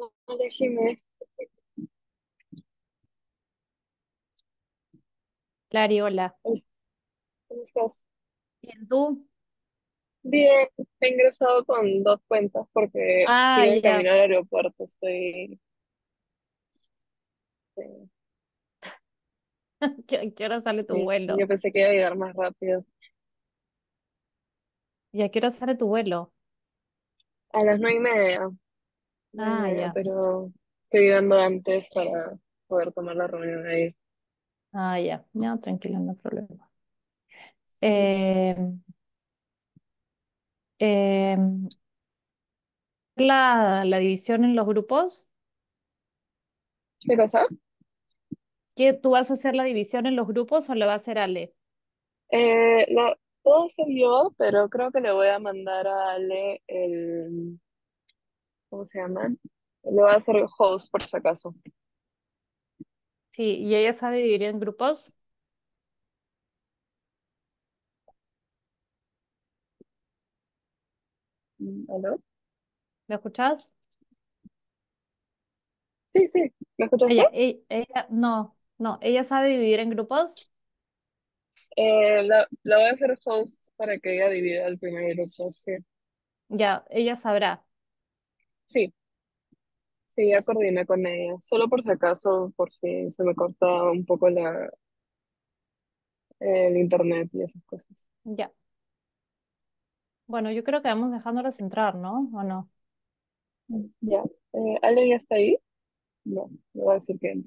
No, Lari, hola. ¿Cómo estás? Bien, tú. Bien, he ingresado con dos cuentas porque Ah, en camino al aeropuerto. Estoy. Este, ¿Qué, hora sale tu vuelo? yo pensé que iba a llegar más rápido. ¿Y a qué hora sale tu vuelo? A las nueve y media. Ah, ya. pero estoy dando antes para poder tomar la reunión ahí. Ah, ya. No, tranquilo, no hay problema. Em, em, la, la división en los grupos, ¿Qué cosa? tú vas a hacer la división en los grupos o la va a hacer Ale? Eh, se puedo yo, pero creo que le voy a mandar a Ale el, ¿cómo se llaman? Le voy a hacer host por si acaso. Sí, ¿y ella sabe dividir en grupos? Mm, ¿Aló? ¿Me escuchas? Sí, sí, ¿me escuchas e, Ella, no, no, ella sabe dividir en grupos. Eh, la, voy a hacer host para que ella divida el primer grupo, sí. Ya, ella sabrá. Sí, sí, ya coordiné con ella. Solo por si acaso, por si se me corta un poco la, el internet y esas cosas. Ya. Bueno, yo creo que vamos dejándolos entrar, ¿no? ¿O no? Ya. Eh, ¿Ale ya está ahí? No, le voy a decir que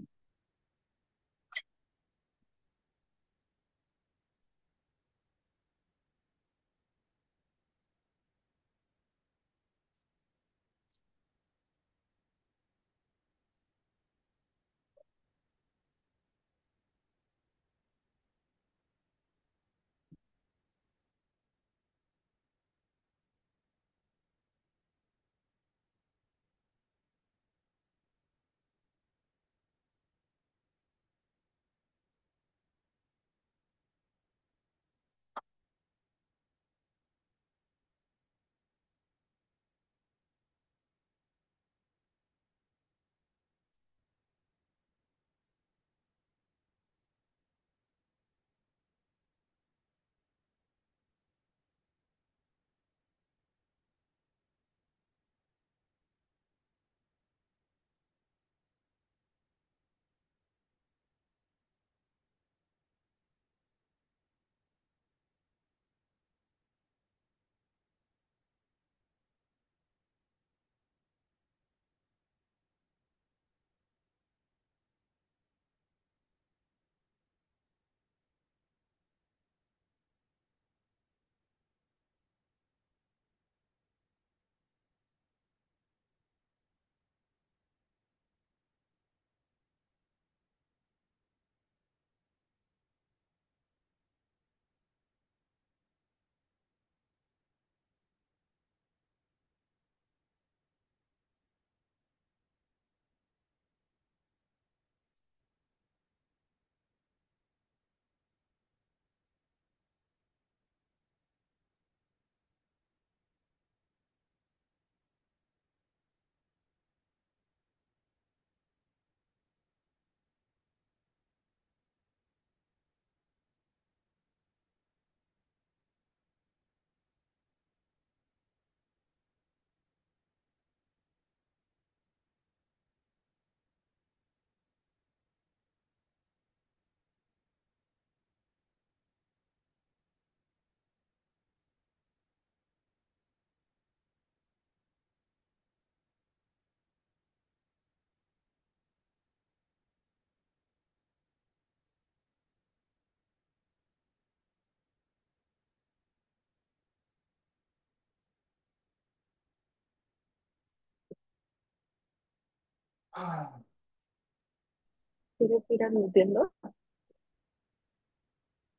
¿Quieres ir admitiendo?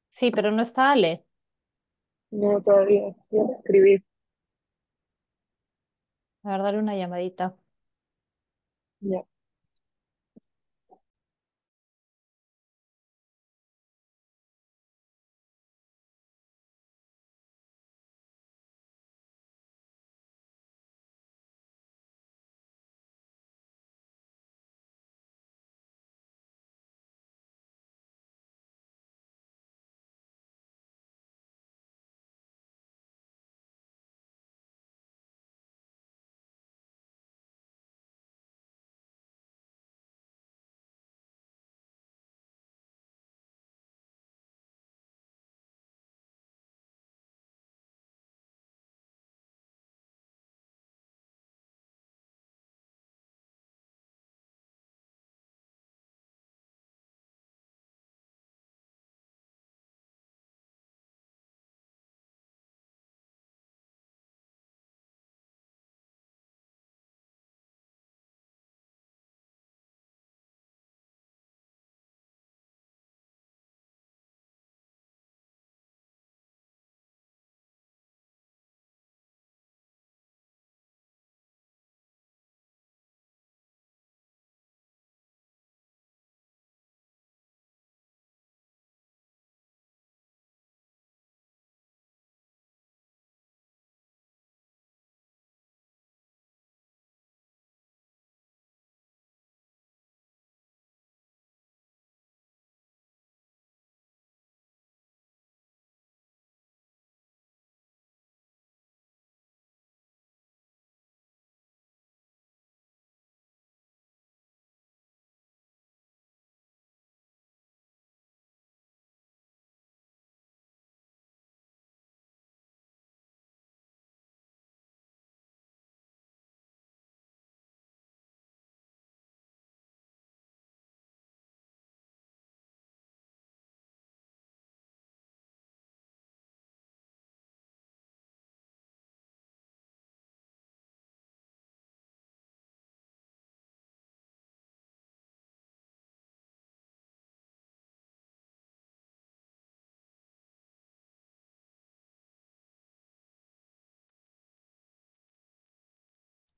Sí, pero no está Ale. No, todavía. Voy a escribir. A ver, dar una llamadita. Ya.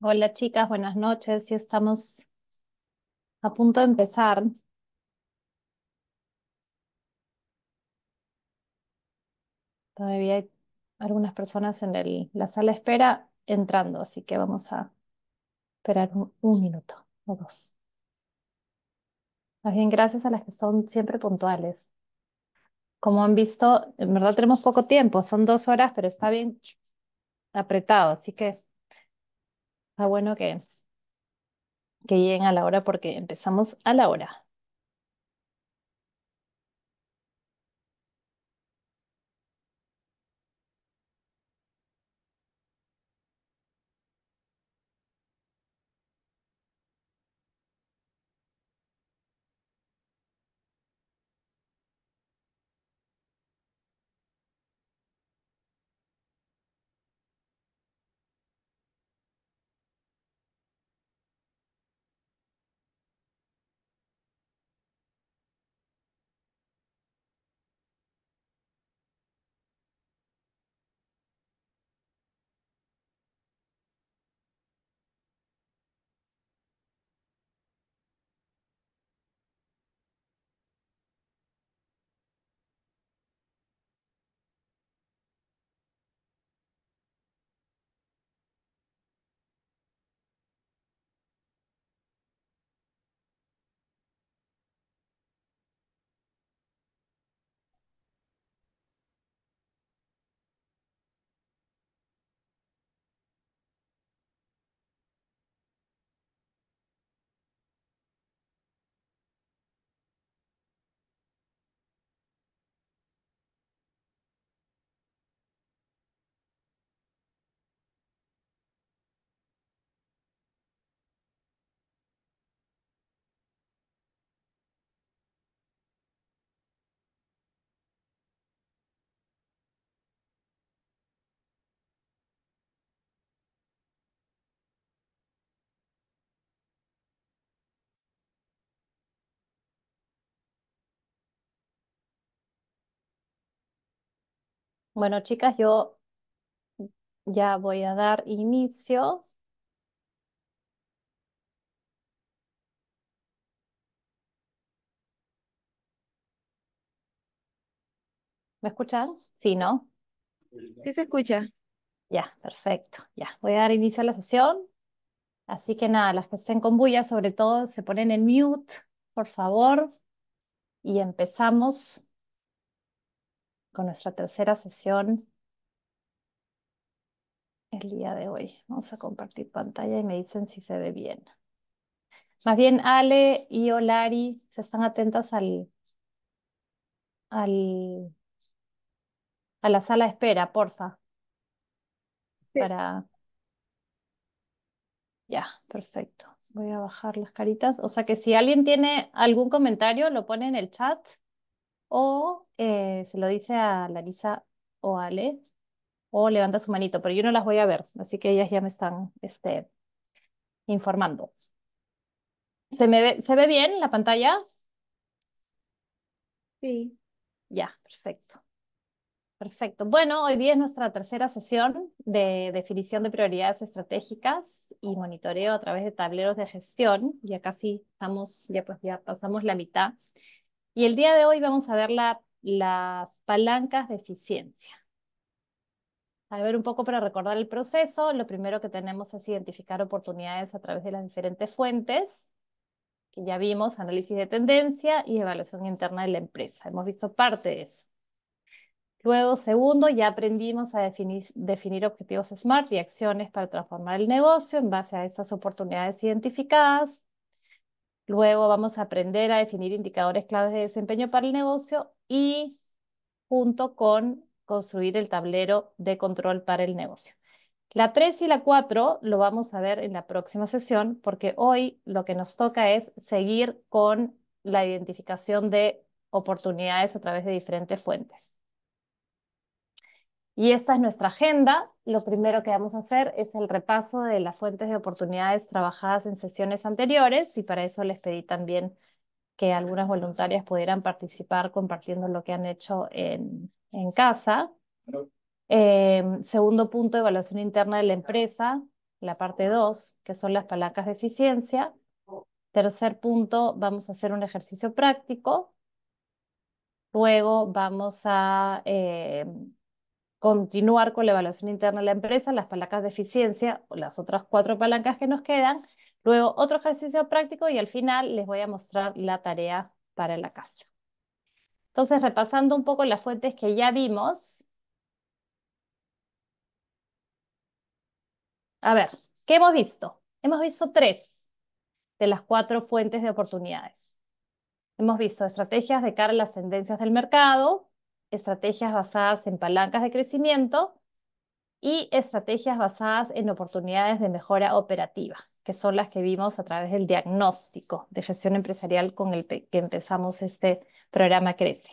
Hola chicas, buenas noches. Ya estamos a punto de empezar. Todavía hay algunas personas en el, la sala de espera entrando, así que vamos a esperar un, minuto o dos. Más bien, gracias a las que son siempre puntuales. Como han visto, en verdad tenemos poco tiempo, son dos horas, pero está bien apretado, así que Está bueno que, que lleguen a la hora porque empezamos a la hora. Bueno, chicas, yo ya voy a dar inicio. ¿Me escuchan? Sí, ¿no? Sí se escucha. Ya, perfecto. Ya, voy a dar inicio a la sesión. Así que nada, las que estén con bulla, sobre todo, se ponen en mute, por favor. Y empezamos con nuestra tercera sesión el día de hoy. Vamos a compartir pantalla y me dicen si se ve bien. Más bien, Ale y Olari, se están atentas al, al, a la sala de espera, porfa. Para... Ya, perfecto. Voy a bajar las caritas. O sea que si alguien tiene algún comentario, lo pone en el chat o eh, se lo dice a Larisa o a Ale, o levanta su manito, pero yo no las voy a ver, así que ellas ya me están este, informando. ¿Se, ve, ¿Se ve bien la pantalla? Sí. Ya, perfecto. Perfecto. Bueno, hoy día es nuestra tercera sesión de definición de prioridades estratégicas y monitoreo a través de tableros de gestión. Ya casi estamos, ya pues ya pasamos la mitad. Y el día de hoy vamos a ver las palancas de eficiencia. A ver un poco para recordar el proceso, lo primero que tenemos es identificar oportunidades a través de las diferentes fuentes, que ya vimos, análisis de tendencia y evaluación interna de la empresa. Hemos visto parte de eso. Luego, segundo, ya aprendimos a definir, definir objetivos SMART y acciones para transformar el negocio en base a esas oportunidades identificadas. Luego vamos a aprender a definir indicadores claves de desempeño para el negocio y junto con construir el tablero de control para el negocio. La 3 y la 4 lo vamos a ver en la próxima sesión porque hoy lo que nos toca es seguir con la identificación de oportunidades a través de diferentes fuentes. Y esta es nuestra agenda. Lo primero que vamos a hacer es el repaso de las fuentes de oportunidades trabajadas en sesiones anteriores y para eso les pedí también que algunas voluntarias pudieran participar compartiendo lo que han hecho en, casa. Eh, segundo punto, evaluación interna de la empresa, la parte 2, que son las palancas de eficiencia. Tercer punto, vamos a hacer un ejercicio práctico. Luego vamos a eh, continuar con la evaluación interna de la empresa, las palancas de eficiencia, o las otras cuatro palancas que nos quedan, luego otro ejercicio práctico y al final les voy a mostrar la tarea para la casa. Entonces, repasando un poco las fuentes que ya vimos. A ver, ¿qué hemos visto? Hemos visto tres de las cuatro fuentes de oportunidades. Hemos visto estrategias de cara a las tendencias del mercado, estrategias basadas en palancas de crecimiento y estrategias basadas en oportunidades de mejora operativa, que son las que vimos a través del diagnóstico de gestión empresarial con el que empezamos este programa Crece.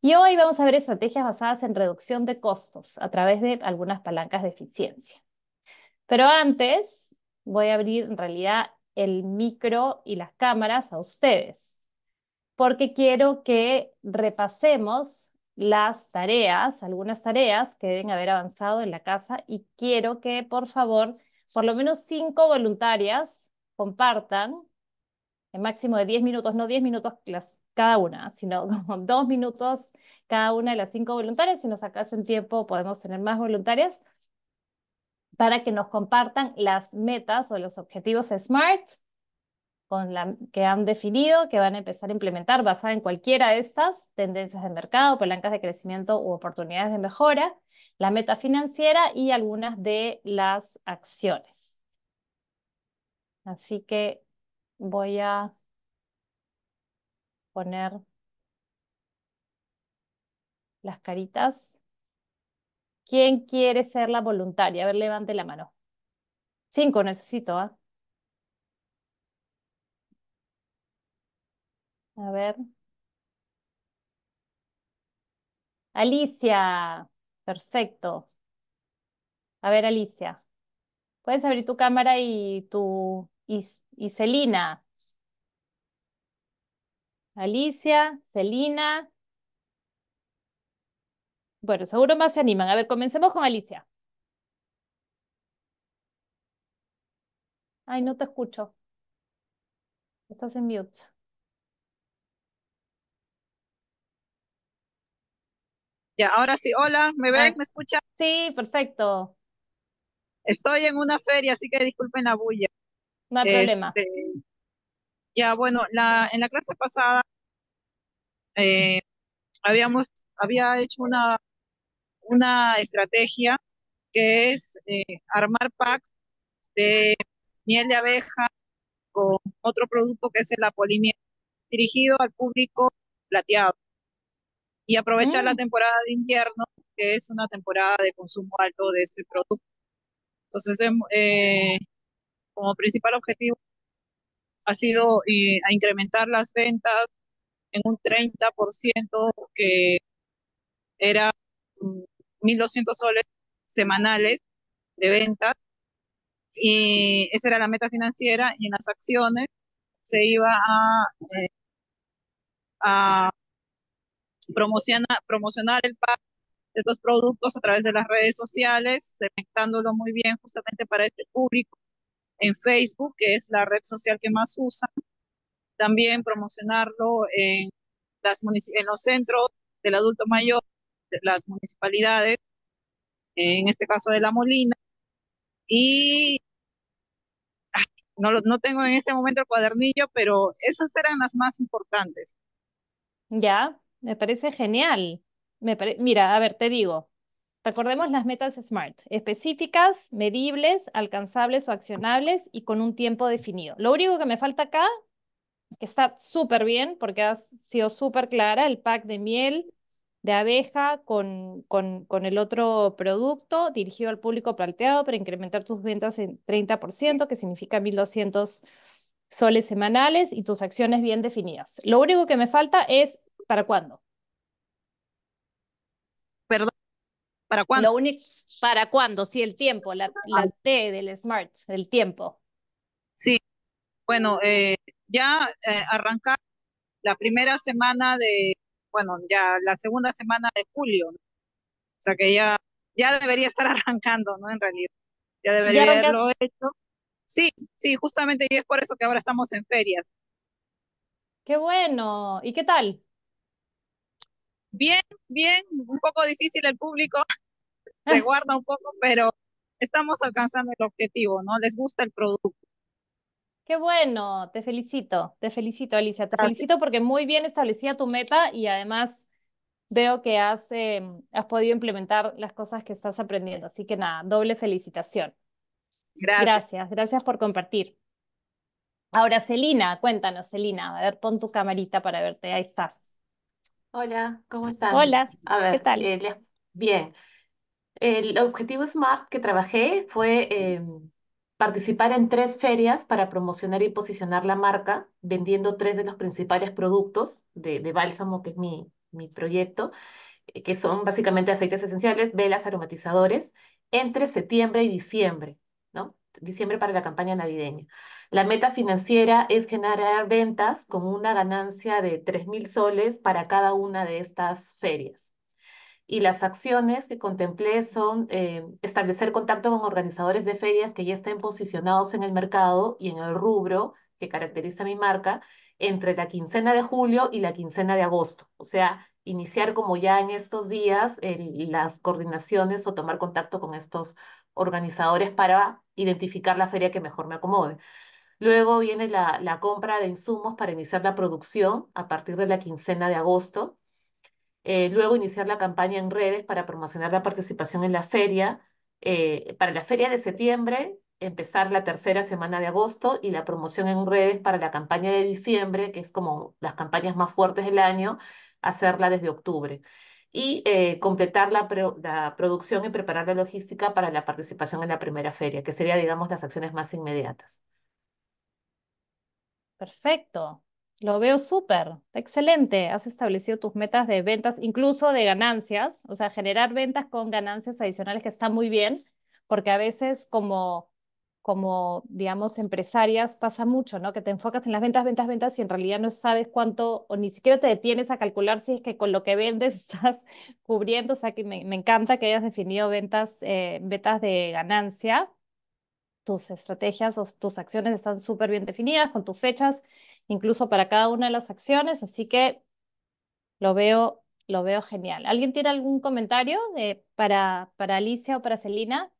Y hoy vamos a ver estrategias basadas en reducción de costos a través de algunas palancas de eficiencia. Pero antes voy a abrir en realidad el micro y las cámaras a ustedes, porque quiero que repasemos las tareas, algunas tareas que deben haber avanzado en la casa y quiero que por favor por lo menos cinco voluntarias compartan en máximo de diez minutos, no diez minutos cada una, sino dos minutos cada una de las cinco voluntarias. Si nos en tiempo podemos tener más voluntarias para que nos compartan las metas o los objetivos SMART con la que han definido que van a empezar a implementar basada en cualquiera de estas tendencias de mercado, palancas de crecimiento u oportunidades de mejora, la meta financiera y algunas de las acciones. Así que voy a poner las caritas. ¿Quién quiere ser la voluntaria? A ver, levante la mano. Cinco necesito, ¿ah? A ver. Alicia, perfecto. A ver, Alicia, puedes abrir tu cámara y tu y, y Celina. Alicia, Celina. Bueno, seguro más se animan. A ver, comencemos con Alicia. Ay, no te escucho. Estás en mute. Ya, ahora sí, hola, ¿me ven? Ah, ¿Me escuchan? Sí, perfecto. Estoy en una feria, así que disculpen la bulla. No hay problema. Este, ya, bueno, la, en la clase pasada eh, habíamos, había hecho una, una estrategia que es eh, armar packs de miel de abeja con otro producto que es el apolimiento, dirigido al público plateado y aprovechar la mm. temporada de invierno, que es una temporada de consumo alto de este producto. Entonces, em, eh, como principal objetivo ha sido eh, a incrementar las ventas en un 30%, que era 1.200 mm, soles semanales de ventas. Y esa era la meta financiera y en las acciones se iba a eh, promociona, promocionar el pack de los productos a través de las redes sociales, segmentándolo muy bien justamente para este público en Facebook, que es la red social que más usan. También promocionarlo en, las en los centros del adulto mayor, las municipalidades, en este caso de La Molina. Y no, no tengo en este momento el cuadernillo, pero esas eran las más importantes. Ya, me parece genial. Mira, a ver, te digo, recordemos las metas SMART, específicas, medibles, alcanzables o accionables y con un tiempo definido. Lo único que me falta acá, que está súper bien porque has sido súper clara, el pack de miel de abeja con, con, con, el otro producto dirigido al público planteado para incrementar tus ventas en 30%, que significa 1.200 soles semanales y tus acciones bien definidas. Lo único que me falta es ¿para cuándo? Perdón, ¿para cuándo? Lo único, ¿para cuándo? Sí, el tiempo, la, ah. T del smart, el tiempo. Sí, bueno, eh, ya eh, arrancar la primera semana de, bueno, ya la segunda semana de julio, o sea que ya, ya debería estar arrancando, ¿no? En realidad, ya debería haberlo hecho. Sí, sí, justamente y es por eso que ahora estamos en ferias. Qué bueno, ¿y qué tal? Bien, bien, un poco difícil el público, se ah. guarda un poco, pero estamos alcanzando el objetivo, ¿no? Les gusta el producto. Qué bueno, te felicito, te felicito Alicia, te felicito porque muy bien establecida tu meta y además veo que has, em, has podido implementar las cosas que estás aprendiendo. Así que nada, doble felicitación. Gracias. Gracias, gracias por compartir. Ahora, Celina, cuéntanos, Celina, a ver, pon tu camarita para verte, ahí estás. Hola, ¿cómo están? Hola, A ¿qué tal? Eh, bien. El objetivo SMART que trabajé fue eh, participar en tres ferias para promocionar y posicionar la marca, vendiendo tres de los principales productos de, Bálsamo, que es mi, mi proyecto, eh, que son básicamente aceites esenciales, velas, aromatizadores, entre septiembre y diciembre, ¿no? Diciembre para la campaña navideña. La meta financiera es generar ventas con una ganancia de 3.000 soles para cada una de estas ferias. Y las acciones que contemplé son eh, establecer contacto con organizadores de ferias que ya estén posicionados en el mercado y en el rubro que caracteriza mi marca entre la quincena de julio y la quincena de agosto. O sea, iniciar como ya en estos días las coordinaciones o tomar contacto con estos organizadores para identificar la feria que mejor me acomode. Luego viene la, compra de insumos para iniciar la producción a partir de la quincena de agosto. Eh, luego iniciar la campaña en redes para promocionar la participación en la feria. Eh, para la feria de septiembre, empezar la tercera semana de agosto y la promoción en redes para la campaña de diciembre, que es como las campañas más fuertes del año, hacerla desde octubre. Y eh, completar la, la producción y preparar la logística para la participación en la primera feria, que sería, digamos, las acciones más inmediatas. Perfecto. Lo veo súper, excelente. Has establecido tus metas de ventas, incluso de ganancias, o sea, generar ventas con ganancias adicionales que está muy bien, porque a veces como, como digamos, empresarias pasa mucho, ¿no? Que te enfocas en las ventas, ventas, ventas y en realidad no sabes cuánto o ni siquiera te detienes a calcular si es que con lo que vendes estás cubriendo. O sea, que me, encanta que hayas definido ventas, eh, ventas de ganancia tus estrategias o tus acciones están súper bien definidas, con tus fechas, incluso para cada una de las acciones, así que lo veo, lo veo genial. ¿Alguien tiene algún comentario para, para Alicia o para Celina?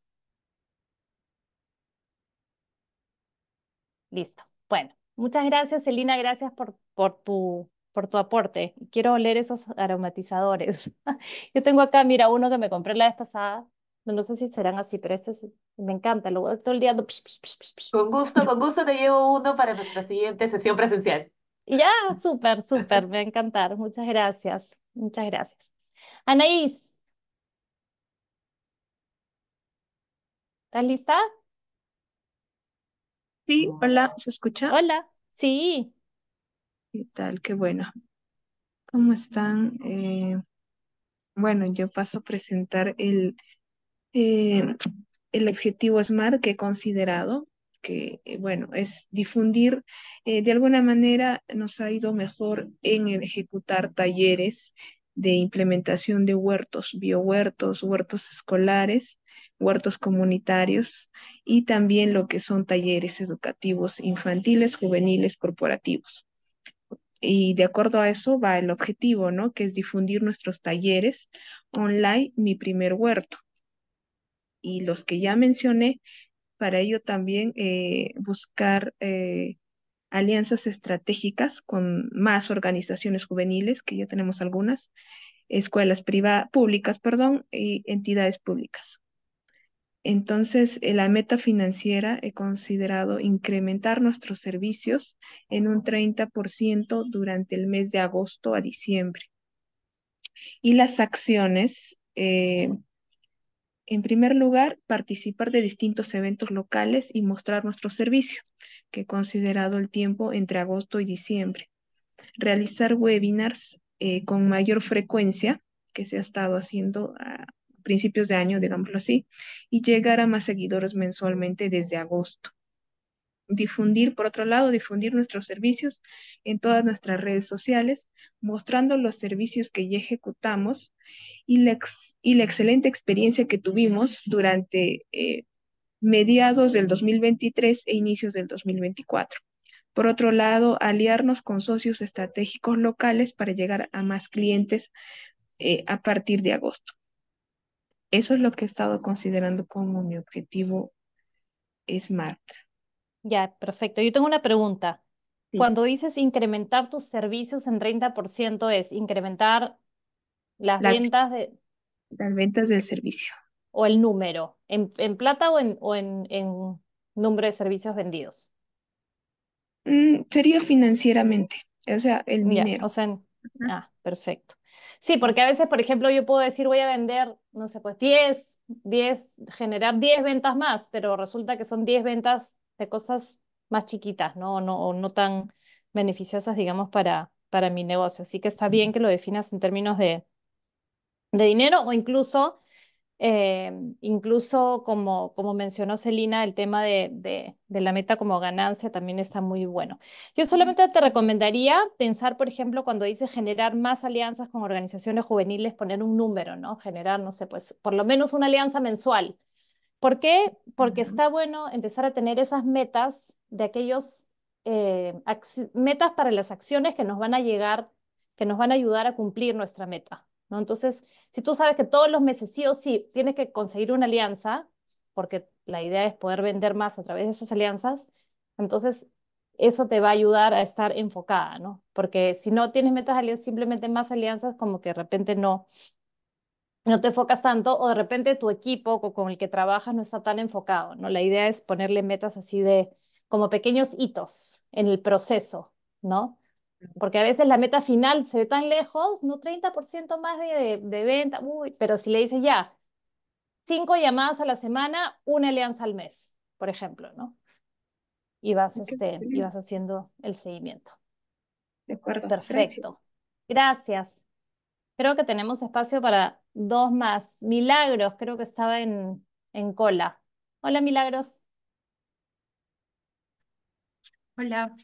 Listo. Bueno, muchas gracias, Celina, gracias por, por tu por tu aporte. Quiero oler esos aromatizadores. Yo tengo acá, mira, uno que me compré la vez pasada, no sé si serán así, pero eso este me encanta. Luego todo el día Con gusto, con gusto te llevo uno para nuestra siguiente sesión presencial. Ya, súper, súper, me va a encantar. Muchas gracias, muchas gracias. Anaís. ¿Estás lista? Sí, hola, ¿se escucha? Hola, sí. ¿Qué tal? Qué bueno. ¿Cómo están? Eh, bueno, yo paso a presentar el eh, el objetivo SMART que he considerado, que eh, bueno, es difundir, eh, de alguna manera nos ha ido mejor en ejecutar talleres de implementación de huertos, biohuertos, huertos escolares, huertos comunitarios y también lo que son talleres educativos infantiles, juveniles, corporativos. Y de acuerdo a eso va el objetivo, ¿no? Que es difundir nuestros talleres online, mi primer huerto y los que ya mencioné, para ello también eh, buscar eh, alianzas estratégicas con más organizaciones juveniles, que ya tenemos algunas, escuelas privadas, públicas, y entidades públicas. Entonces, eh, la meta financiera he considerado incrementar nuestros servicios en un 30% durante el mes de agosto a diciembre. Y las acciones, en primer lugar, participar de distintos eventos locales y mostrar nuestro servicio, que he considerado el tiempo entre agosto y diciembre. Realizar webinars eh, con mayor frecuencia, que se ha estado haciendo a principios de año, digámoslo así, y llegar a más seguidores mensualmente desde agosto difundir, por otro lado, difundir nuestros servicios en todas nuestras redes sociales, mostrando los servicios que ya ejecutamos y la, y la excelente experiencia que tuvimos durante eh, mediados del 2023 e inicios del 2024. Por otro lado, aliarnos con socios estratégicos locales para llegar a más clientes eh, a partir de agosto. Eso es lo que he estado considerando como mi objetivo SMART. Ya, perfecto. Yo tengo una pregunta. Cuando dices incrementar tus servicios en 30%, ¿es incrementar las, ventas de... Las ventas del servicio. O el número, en, plata o, en, o en, número de servicios vendidos. Mm, sería financieramente, o sea, el dinero. o sea, ah, perfecto. Sí, porque a veces, por ejemplo, yo puedo decir voy a vender, no sé, pues 10, 10, generar 10 ventas más, pero resulta que son 10 ventas de cosas más chiquitas, ¿no? O no, tan beneficiosas, digamos, para, para mi negocio. Así que está bien que lo definas en términos de, de dinero o incluso, eh, incluso como, como mencionó Celina, el tema de, de, de, la meta como ganancia también está muy bueno. Yo solamente te recomendaría pensar, por ejemplo, cuando dices generar más alianzas con organizaciones juveniles, poner un número, ¿no? Generar, no sé, pues por lo menos una alianza mensual ¿Por qué? Porque está bueno empezar a tener esas metas de aquellos eh, metas para las acciones que nos van a llegar, que nos van a ayudar a cumplir nuestra meta. ¿no? Entonces, si tú sabes que todos los meses sí o sí tienes que conseguir una alianza, porque la idea es poder vender más a través de esas alianzas, entonces eso te va a ayudar a estar enfocada, ¿no? Porque si no tienes metas alianzas, simplemente más alianzas, como que de repente no, no te enfocas tanto o de repente tu equipo con el que trabajas no está tan enfocado, ¿no? La idea es ponerle metas así de como pequeños hitos en el proceso, ¿no? Porque a veces la meta final se ve tan lejos, no 30% más de, venta, pero si le dices ya, cinco llamadas a la semana, una alianza al mes, por ejemplo, ¿no? Y vas, este, y vas haciendo el seguimiento. De acuerdo. Perfecto. Gracias. Creo que tenemos espacio para dos más. Milagros, creo que estaba en, en cola. Hola, Milagros. Hola.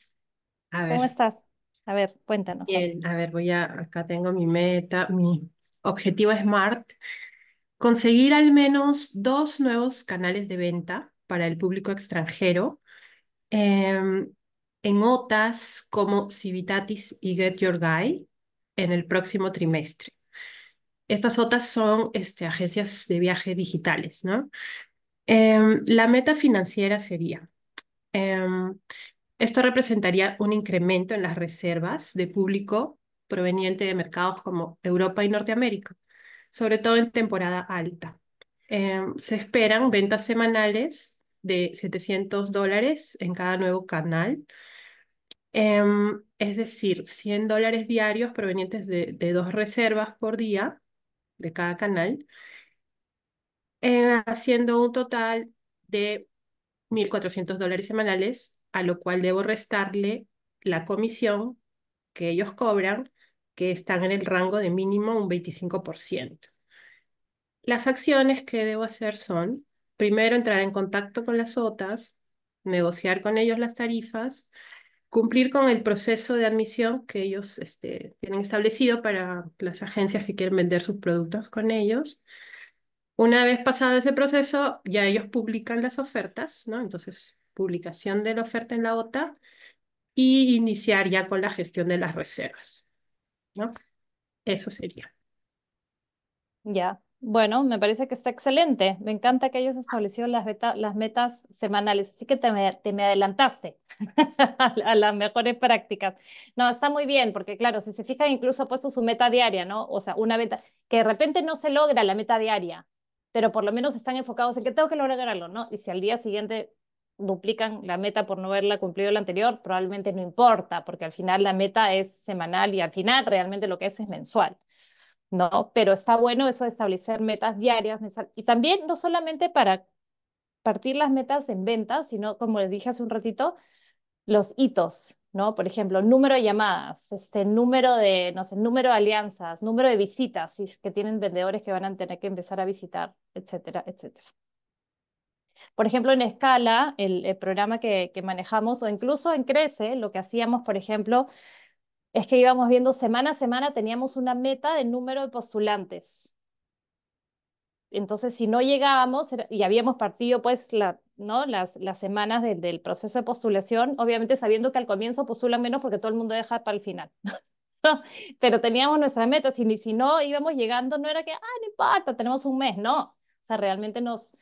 ¿Cómo estás? A ver, cuéntanos. Bien, a ver, voy a, acá tengo mi meta, mi objetivo SMART, conseguir al menos dos nuevos canales de venta para el público extranjero em, en OTAs como Civitatis y Get Your Guy en el próximo trimestre. Estas otras son este, agencias de viaje digitales, ¿no? Em, la meta financiera sería, em, esto representaría un incremento en las reservas de público proveniente de mercados como Europa y Norteamérica, sobre todo en temporada alta. Em, se esperan ventas semanales de 700 dólares en cada nuevo canal, es decir, 100 dólares diarios provenientes de dos reservas por día de cada canal, eh, haciendo un total de 1.400 dólares semanales, a lo cual debo restarle la comisión que ellos cobran, que están en el rango de mínimo un 25%. Las acciones que debo hacer son, primero, entrar en contacto con las OTAs, negociar con ellos las tarifas, cumplir con el proceso de admisión que ellos este, tienen establecido para las agencias que quieren vender sus productos con ellos. Una vez pasado ese proceso, ya ellos publican las ofertas, ¿no? Entonces, publicación de la oferta en la OTA y iniciar ya con la gestión de las reservas, ¿no? Eso sería. Ya. Bueno, me parece que está excelente. Me encanta que hayas establecido las, metas semanales, así que te me, te me adelantaste a las mejores prácticas. No, está muy bien, porque claro, si se fijan, incluso ha puesto su meta diaria, ¿no? O sea, una meta que de repente no se logra la meta diaria, pero por lo menos están enfocados en que tengo que lograrlo, ¿no? Y si al día siguiente duplican la meta por no haberla cumplido la anterior, probablemente no importa, porque al final la meta es semanal y al final realmente lo que es es mensual. ¿no? Pero está bueno eso de establecer metas diarias y también no solamente para partir las metas en ventas, sino, como les dije hace un ratito, los hitos, ¿no? Por ejemplo, número de llamadas, este número de, no sé, número de alianzas, número de visitas, que tienen vendedores que van a tener que empezar a visitar, etcétera, etcétera. Por ejemplo, en Escala, el, programa que, que, manejamos, o incluso en Crece, lo que hacíamos, por ejemplo, es que íbamos viendo semana a semana, teníamos una meta de número de postulantes. Entonces, si no llegábamos y habíamos partido pues ¿no? las, semanas del proceso de postulación, obviamente sabiendo que al comienzo postulan menos porque todo el mundo deja para el final. Pero teníamos nuestra meta, y si no íbamos llegando, no era que, ah, no importa, tenemos un mes, no. O sea, realmente nos,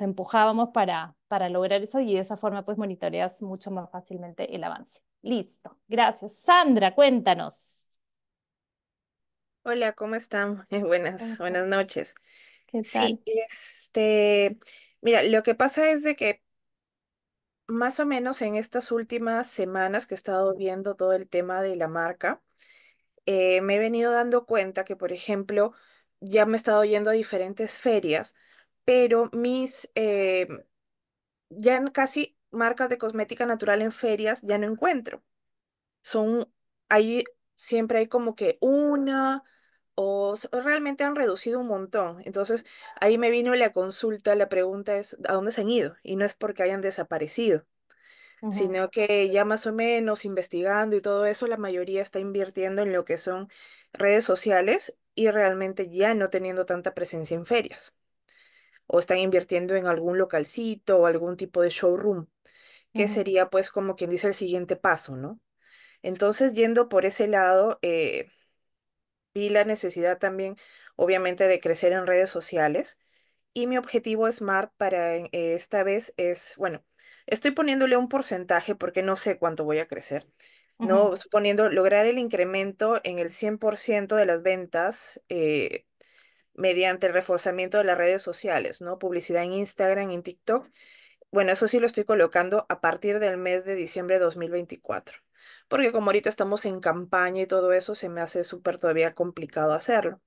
empujábamos para, para lograr eso y de esa forma pues monitoreas mucho más fácilmente el avance. Listo, gracias. Sandra, cuéntanos. Hola, ¿cómo están? Eh, buenas, buenas noches. ¿Qué tal? Sí, este, mira, lo que pasa es de que más o menos en estas últimas semanas que he estado viendo todo el tema de la marca, eh, me he venido dando cuenta que, por ejemplo, ya me he estado yendo a diferentes ferias, pero mis, eh, ya casi marcas de cosmética natural en ferias ya no encuentro. Son, ahí siempre hay como que una o realmente han reducido un montón. Entonces ahí me vino la consulta, la pregunta es, ¿a dónde se han ido? Y no es porque hayan desaparecido, sino que ya más o menos investigando y todo eso, la mayoría está invirtiendo en lo que son redes sociales y realmente ya no teniendo tanta presencia en ferias o están invirtiendo en algún localcito o algún tipo de showroom, que sería pues como quien dice el siguiente paso, ¿no? Entonces, yendo por ese lado, eh, vi la necesidad también, obviamente, de crecer en redes sociales. Y mi objetivo Smart para eh, esta vez es, bueno, estoy poniéndole un porcentaje porque no sé cuánto voy a crecer, ¿no? Suponiendo lograr el incremento en el 100% de las ventas eh, mediante el reforzamiento de las redes sociales, ¿no? Publicidad en Instagram, en TikTok. Bueno, eso sí lo estoy colocando a partir del mes de diciembre de 2024, porque como ahorita estamos en campaña y todo eso, se me hace súper todavía complicado hacerlo.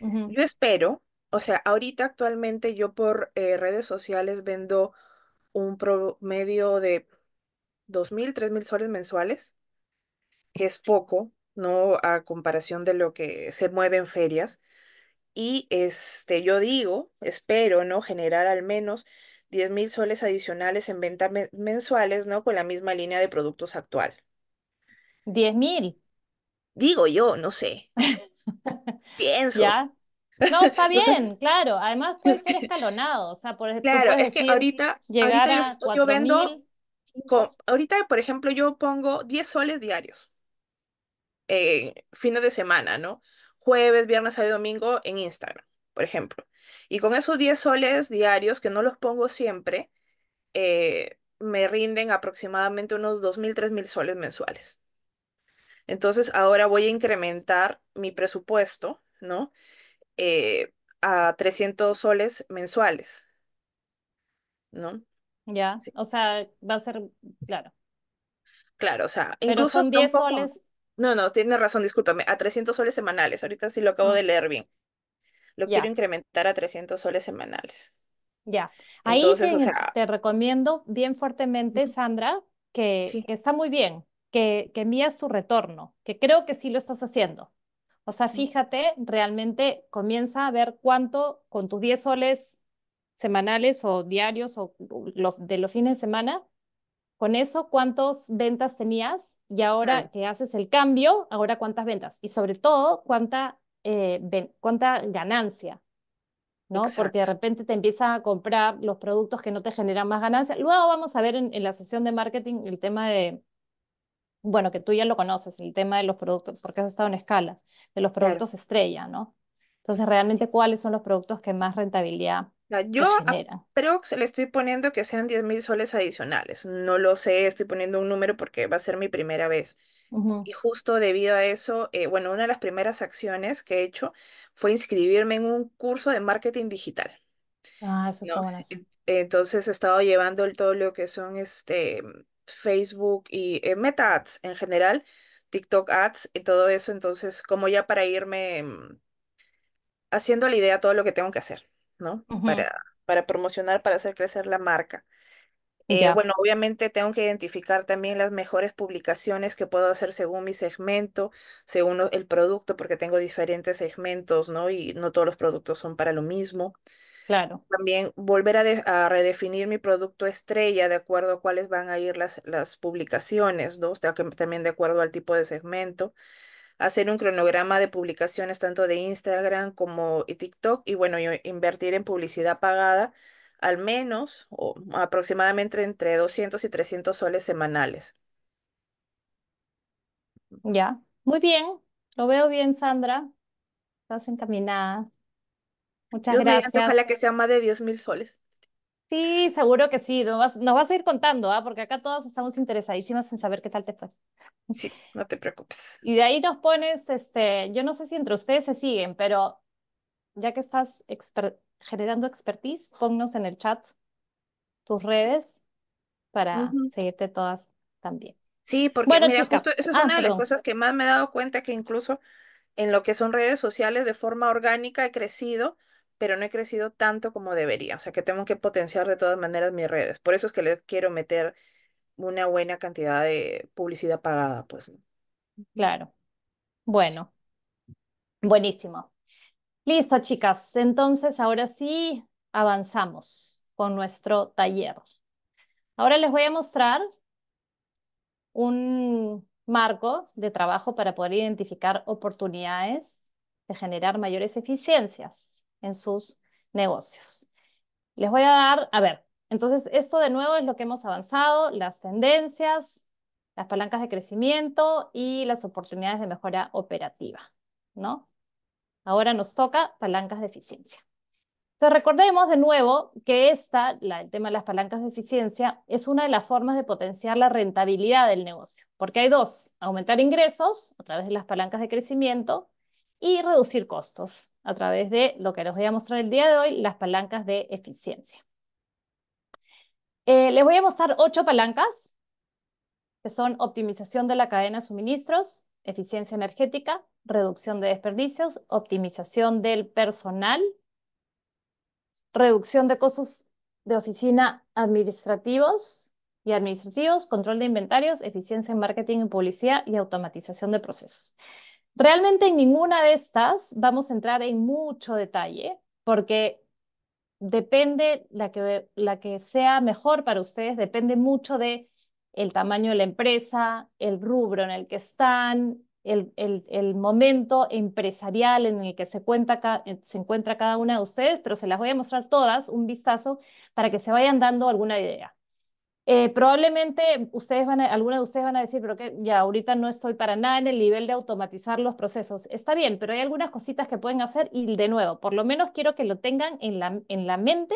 Yo espero, o sea, ahorita actualmente yo por eh, redes sociales vendo un promedio de 2.000, 3.000 soles mensuales, que es poco, ¿no? A comparación de lo que se mueve en ferias y este, yo digo, espero, ¿no? Generar al menos 10 mil soles adicionales en ventas mensuales, ¿no? Con la misma línea de productos actual. Diez mil. Digo yo, no sé, pienso. No, está bien, claro. Además puede es ser escalonado. claro, es que ahorita, yo, vendo, ahorita, por ejemplo, yo pongo 10 soles diarios, eh, fines de semana, ¿no? jueves, viernes, sábado y domingo en Instagram, por ejemplo. Y con esos 10 soles diarios, que no los pongo siempre, eh, me rinden aproximadamente unos 2.000, 3.000 soles mensuales. Entonces ahora voy a incrementar mi presupuesto, ¿no? Eh, a 300 soles mensuales, ¿no? Ya, o sea, va a ser, claro. Claro, o sea, incluso son 10 soles no, no, tienes razón, discúlpame, a 300 soles semanales. Ahorita sí lo acabo de leer bien. Lo quiero incrementar a 300 soles semanales. ya. Ahí te, recomiendo bien fuertemente, Sandra, que, está muy bien, que, que tu retorno, que creo que sí lo estás haciendo. O sea, fíjate, realmente comienza a ver cuánto con tus 10 soles semanales o diarios o los, de los fines de semana, con eso cuántas ventas tenías y ahora que haces el cambio, ahora cuántas ventas y sobre todo cuánta, eh, ganancia. ¿no? Porque de repente te empiezan a comprar los productos que no te generan más ganancia. Luego vamos a ver en, la sesión de marketing el tema de, bueno, que tú ya lo conoces, el tema de los productos, porque has estado en escalas, de los productos estrella, ¿no? Entonces, realmente, ¿cuáles son los productos que más rentabilidad yo pero Prox le estoy poniendo que sean 10 mil soles adicionales. No lo sé, estoy poniendo un número porque va a ser mi primera vez. Y justo debido a eso, eh, bueno, una de las primeras acciones que he hecho fue inscribirme en un curso de marketing digital. Ah, eso está Entonces he estado llevando todo lo que son este Facebook y eh, Meta Ads en general, TikTok Ads y todo eso. Entonces, como ya para irme mm, haciendo la idea todo lo que tengo que hacer. ¿no? Para, para promocionar, para hacer crecer la marca. Eh, Bueno, obviamente tengo que identificar también las mejores publicaciones que puedo hacer según mi segmento, según el producto, porque tengo diferentes segmentos, ¿no? Y no todos los productos son para lo mismo. Claro. También volver a, redefinir mi producto estrella de acuerdo a cuáles van a ir las, las publicaciones, ¿no? también de acuerdo al tipo de segmento hacer un cronograma de publicaciones tanto de Instagram como TikTok y bueno, invertir en publicidad pagada al menos o aproximadamente entre 200 y 300 soles semanales. Ya, muy bien, lo veo bien, Sandra. Estás encaminada. Muchas gracias. la que sea más de 10 mil soles. Sí, seguro que sí. Nos vas, nos vas a ir contando, ¿ah? porque acá todos estamos interesadísimas en saber qué tal te fue. Sí, no te preocupes. Y de ahí nos pones, este, yo no sé si entre ustedes se siguen, pero ya que estás generando expertise, ponnos en el chat tus redes para seguirte todas también. Sí, porque mira, justo eso es ah, una de las cosas que más me he dado cuenta que incluso en lo que son redes sociales de forma orgánica he crecido pero no he crecido tanto como debería. O sea que tengo que potenciar de todas maneras mis redes. Por eso es que les quiero meter una buena cantidad de publicidad pagada, pues. Claro. Bueno. Buenísimo. Listo, chicas. Entonces, ahora sí, avanzamos con nuestro taller. Ahora les voy a mostrar un marco de trabajo para poder identificar oportunidades de generar mayores eficiencias en sus negocios. Les voy a dar, a ver, entonces esto de nuevo es lo que hemos avanzado, las tendencias, las palancas de crecimiento y las oportunidades de mejora operativa, ¿no? Ahora nos toca palancas de eficiencia. Entonces recordemos de nuevo que esta, el tema de las palancas de eficiencia, es una de las formas de potenciar la rentabilidad del negocio, porque hay dos, aumentar ingresos a través de las palancas de crecimiento y reducir costos a través de lo que les voy a mostrar el día de hoy, las palancas de eficiencia. Eh, les voy a mostrar ocho palancas, que son optimización de la cadena de suministros, eficiencia energética, reducción de desperdicios, optimización del personal, reducción de costos de oficina administrativos y administrativos, control de inventarios, eficiencia en marketing y publicidad y automatización de procesos. Realmente en ninguna de estas vamos a entrar en mucho detalle porque depende la que, la que sea mejor para ustedes, depende mucho de el tamaño de la empresa, el rubro en el que están, el, el, momento empresarial en el que se, cuenta, eh, se encuentra cada una de ustedes, pero se las voy a mostrar todas, un vistazo, para que se vayan dando alguna idea. Eh, probablemente ustedes van algunos de ustedes van a decir, pero que ya ahorita no estoy para nada en el nivel de automatizar los procesos. Está bien, pero hay algunas cositas que pueden hacer y de nuevo, por lo menos quiero que lo tengan en la, en la mente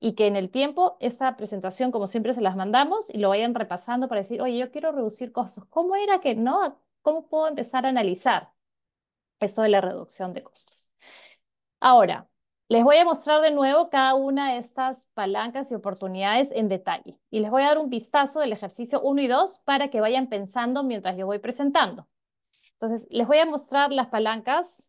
y que en el tiempo esta presentación, como siempre, se las mandamos y lo vayan repasando para decir, oye, yo quiero reducir costos. ¿Cómo era que no? ¿Cómo puedo empezar a analizar esto de la reducción de costos? Ahora, les voy a mostrar de nuevo cada una de estas palancas y oportunidades en detalle y les voy a dar un vistazo del ejercicio 1 y 2 para que vayan pensando mientras yo voy presentando. Entonces, les voy a mostrar las palancas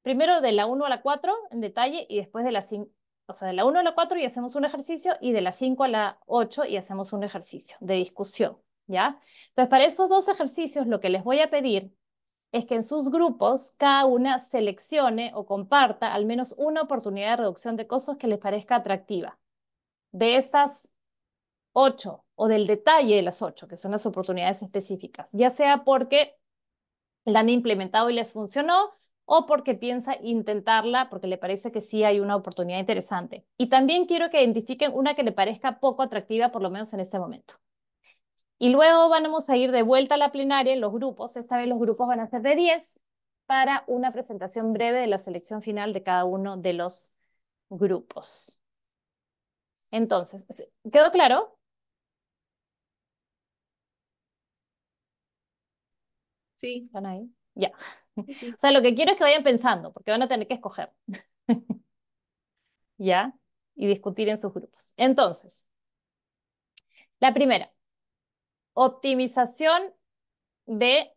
primero de la 1 a la 4 en detalle y después de la 5, o sea, de la 1 a la 4 y hacemos un ejercicio y de la 5 a la 8 y hacemos un ejercicio de discusión, ¿ya? Entonces, para estos dos ejercicios lo que les voy a pedir es que en sus grupos cada una seleccione o comparta al menos una oportunidad de reducción de costos que les parezca atractiva. De estas ocho o del detalle de las ocho, que son las oportunidades específicas, ya sea porque la han implementado y les funcionó o porque piensa intentarla porque le parece que sí hay una oportunidad interesante. Y también quiero que identifiquen una que le parezca poco atractiva, por lo menos en este momento. Y luego vamos a ir de vuelta a la plenaria en los grupos. Esta vez los grupos van a ser de 10 para una presentación breve de la selección final de cada uno de los grupos. Entonces, ¿quedó claro? Sí. ¿Están ahí? Ya. O sea, lo que quiero es que vayan pensando, porque van a tener que escoger. ¿Ya? Y discutir en sus grupos. Entonces, la primera optimización de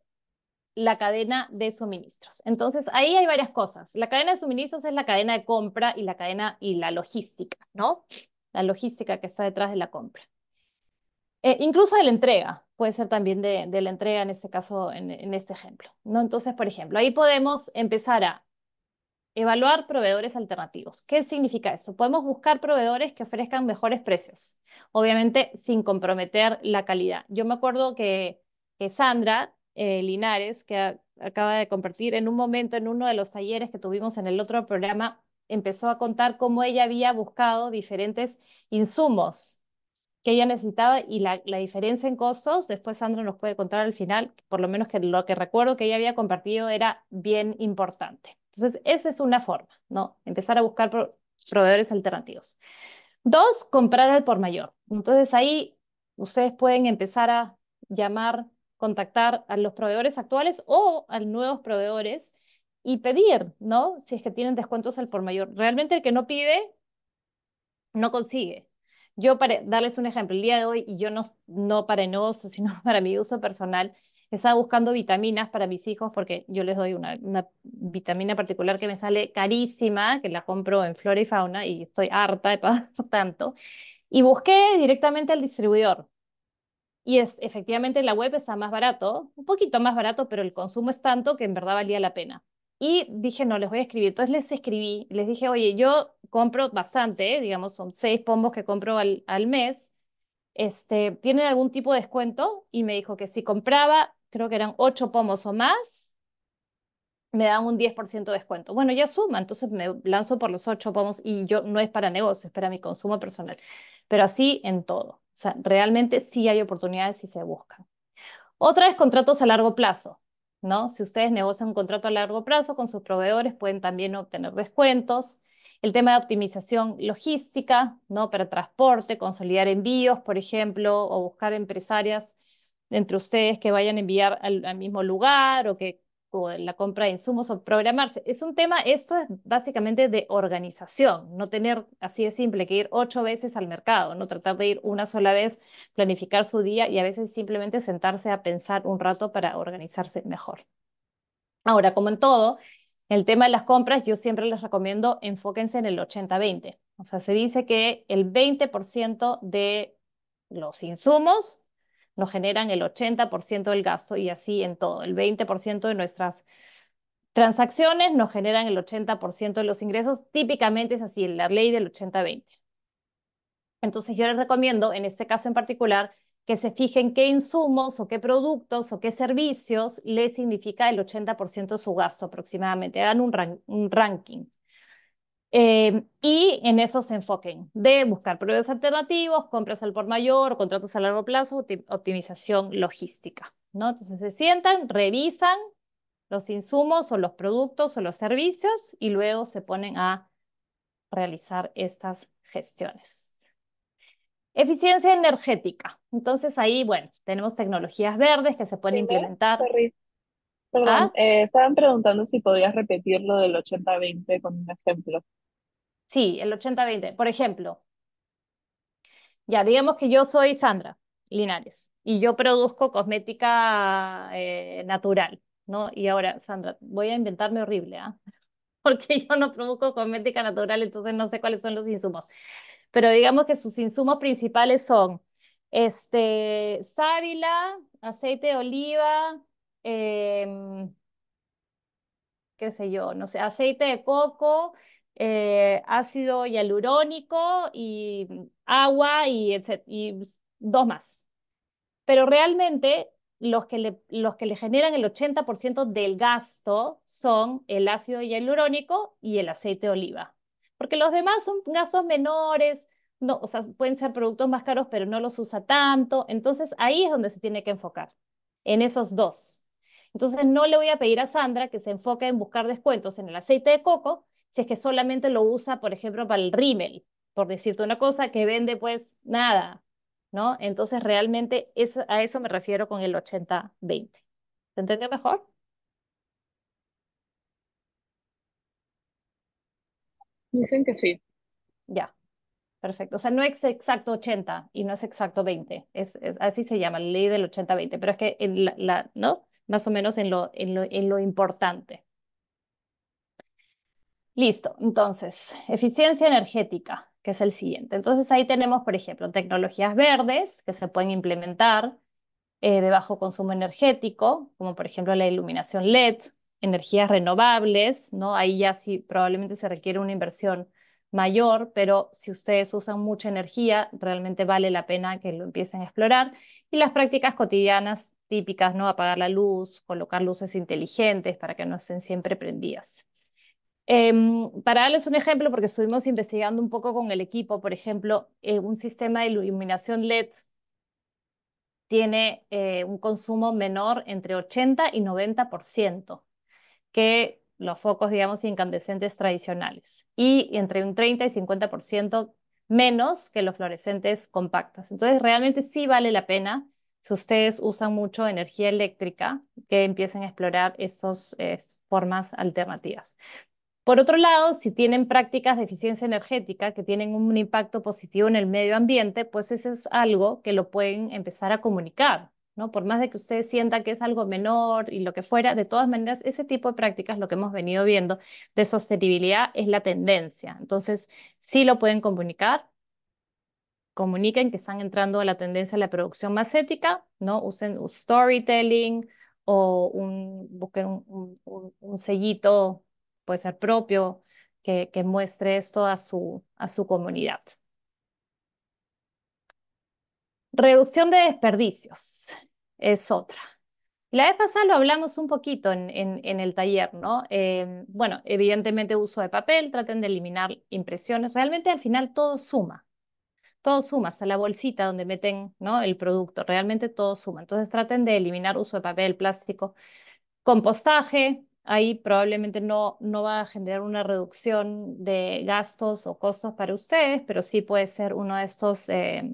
la cadena de suministros. Entonces, ahí hay varias cosas. La cadena de suministros es la cadena de compra y la cadena y la logística, ¿no? La logística que está detrás de la compra. Eh, incluso de la entrega, puede ser también de, la entrega en este caso, en, en, este ejemplo. ¿no? Entonces, por ejemplo, ahí podemos empezar a Evaluar proveedores alternativos. ¿Qué significa eso? Podemos buscar proveedores que ofrezcan mejores precios, obviamente sin comprometer la calidad. Yo me acuerdo que, Sandra eh, Linares, que acaba de compartir, en un momento en uno de los talleres que tuvimos en el otro programa, empezó a contar cómo ella había buscado diferentes insumos que ella necesitaba y la, la, diferencia en costos, después Sandra nos puede contar al final, por lo menos que lo que recuerdo que ella había compartido era bien importante. Entonces, esa es una forma, ¿no? Empezar a buscar proveedores alternativos. Dos, comprar al por mayor. Entonces, ahí ustedes pueden empezar a llamar, contactar a los proveedores actuales o a nuevos proveedores y pedir, ¿no? Si es que tienen descuentos al por mayor. Realmente el que no pide, no consigue. Yo, para darles un ejemplo, el día de hoy, y yo no, no para sino para mi uso personal, estaba buscando vitaminas para mis hijos porque yo les doy una, una, vitamina particular que me sale carísima, que la compro en Flora y Fauna y estoy harta de pagar tanto. Y busqué directamente al distribuidor. Y es, efectivamente la web está más barato, un poquito más barato, pero el consumo es tanto que en verdad valía la pena. Y dije, no, les voy a escribir. Entonces les escribí, les dije, oye, yo compro bastante, digamos, son seis pombos que compro al, al mes. Este, ¿Tienen algún tipo de descuento? Y me dijo que si compraba creo que eran ocho pomos o más, me dan un 10% de descuento. Bueno, ya suma, entonces me lanzo por los ocho pomos y yo no es para negocio, es para mi consumo personal, pero así en todo. O sea, realmente sí hay oportunidades si se buscan. Otra es contratos a largo plazo. ¿No? Si ustedes negocian un contrato a largo plazo con sus proveedores, pueden también obtener descuentos. El tema de optimización logística, ¿no? Para transporte, consolidar envíos, por ejemplo, o buscar empresarias entre ustedes que vayan a enviar al, mismo lugar o que la compra de insumos o programarse. Es un tema, esto es básicamente de organización, no tener así de simple que ir ocho veces al mercado, no tratar de ir una sola vez, planificar su día y a veces simplemente sentarse a pensar un rato para organizarse mejor. Ahora, como en todo, el tema de las compras, yo siempre les recomiendo enfóquense en el 80-20. O sea, se dice que el 20% de los insumos nos generan el 80% del gasto y así en todo. El 20% de nuestras transacciones nos generan el 80% de los ingresos. Típicamente es así, la ley del 80-20. Entonces yo les recomiendo, en este caso en particular, que se fijen qué insumos o qué productos o qué servicios les significa el 80% de su gasto aproximadamente. Hagan un, un ranking. Eh, y en eso se enfoquen, de buscar proveedores alternativos, compras al por mayor, contratos a largo plazo, optimización logística. ¿no? Entonces se sientan, revisan los insumos o los productos o los servicios y luego se ponen a realizar estas gestiones. Eficiencia energética. Entonces ahí, bueno, tenemos tecnologías verdes que se pueden implementar. ¿Ah? Perdón, eh, estaban preguntando si podías repetir lo del 80-20 con un ejemplo. Sí, el 80-20. Por ejemplo, ya digamos que yo soy Sandra Linares y yo produzco cosmética eh, natural, ¿no? Y ahora, Sandra, voy a inventarme horrible, ¿ah? Porque yo no produzco cosmética natural, entonces no sé cuáles son los insumos. Pero digamos que sus insumos principales son este, sábila, aceite de oliva, em, qué sé yo, no sé, aceite de coco, eh, ácido hialurónico y agua y, y dos más. Pero realmente los que le, los que le generan el 80% del gasto son el ácido hialurónico y el aceite de oliva. Porque los demás son gastos menores, no, o sea, pueden ser productos más caros, pero no los usa tanto. Entonces ahí es donde se tiene que enfocar, en esos dos. Entonces no le voy a pedir a Sandra que se enfoque en buscar descuentos en el aceite de coco, si es que solamente lo usa, por ejemplo, para el rímel, por decirte una cosa, que vende pues nada, ¿no? Entonces realmente a eso me refiero con el 80-20. ¿Se entendió mejor? Dicen que sí. Ya, perfecto. O sea, no es exacto 80 y no es exacto 20. Es, así se llama, la ley del 80-20. Pero es que, en ¿no? Más o menos en lo, en lo, en lo importante. Listo, entonces, eficiencia energética, que es el siguiente. Entonces ahí tenemos, por ejemplo, tecnologías verdes que se pueden implementar eh, de bajo consumo energético, como por ejemplo la iluminación LED, energías renovables, ¿no? Ahí ya sí probablemente se requiere una inversión mayor, pero si ustedes usan mucha energía, realmente vale la pena que lo empiecen a explorar. Y las prácticas cotidianas típicas, ¿no? Apagar la luz, colocar luces inteligentes para que no estén siempre prendidas. Em, para darles un ejemplo, porque estuvimos investigando un poco con el equipo, por ejemplo, eh, un sistema de iluminación LED tiene eh, un consumo menor entre 80 y 90% que los focos, digamos, incandescentes tradicionales y entre un 30 y 50% menos que los fluorescentes compactos. Entonces, realmente sí vale la pena, si ustedes usan mucho energía eléctrica, que empiecen a explorar estas eh, formas alternativas. Por otro lado, si tienen prácticas de eficiencia energética que tienen un impacto positivo en el medio ambiente, pues eso es algo que lo pueden empezar a comunicar, ¿no? Por más de que ustedes sientan que es algo menor y lo que fuera, de todas maneras, ese tipo de prácticas, lo que hemos venido viendo de sostenibilidad, es la tendencia. Entonces, sí lo pueden comunicar, comuniquen que están entrando a la tendencia de la producción más ética, ¿no? Usen storytelling o un, busquen un, un, un sellito puede ser propio, que, muestre esto a su, a su comunidad. Reducción de desperdicios es otra. La vez pasada lo hablamos un poquito en, en, el taller, ¿no? Eh, bueno, evidentemente uso de papel, traten de eliminar impresiones. Realmente al final todo suma. Todo suma, hasta la bolsita donde meten ¿no? el producto, realmente todo suma. Entonces traten de eliminar uso de papel, plástico, compostaje, ahí probablemente no, va a generar una reducción de gastos o costos para ustedes, pero sí puede ser una de estas eh,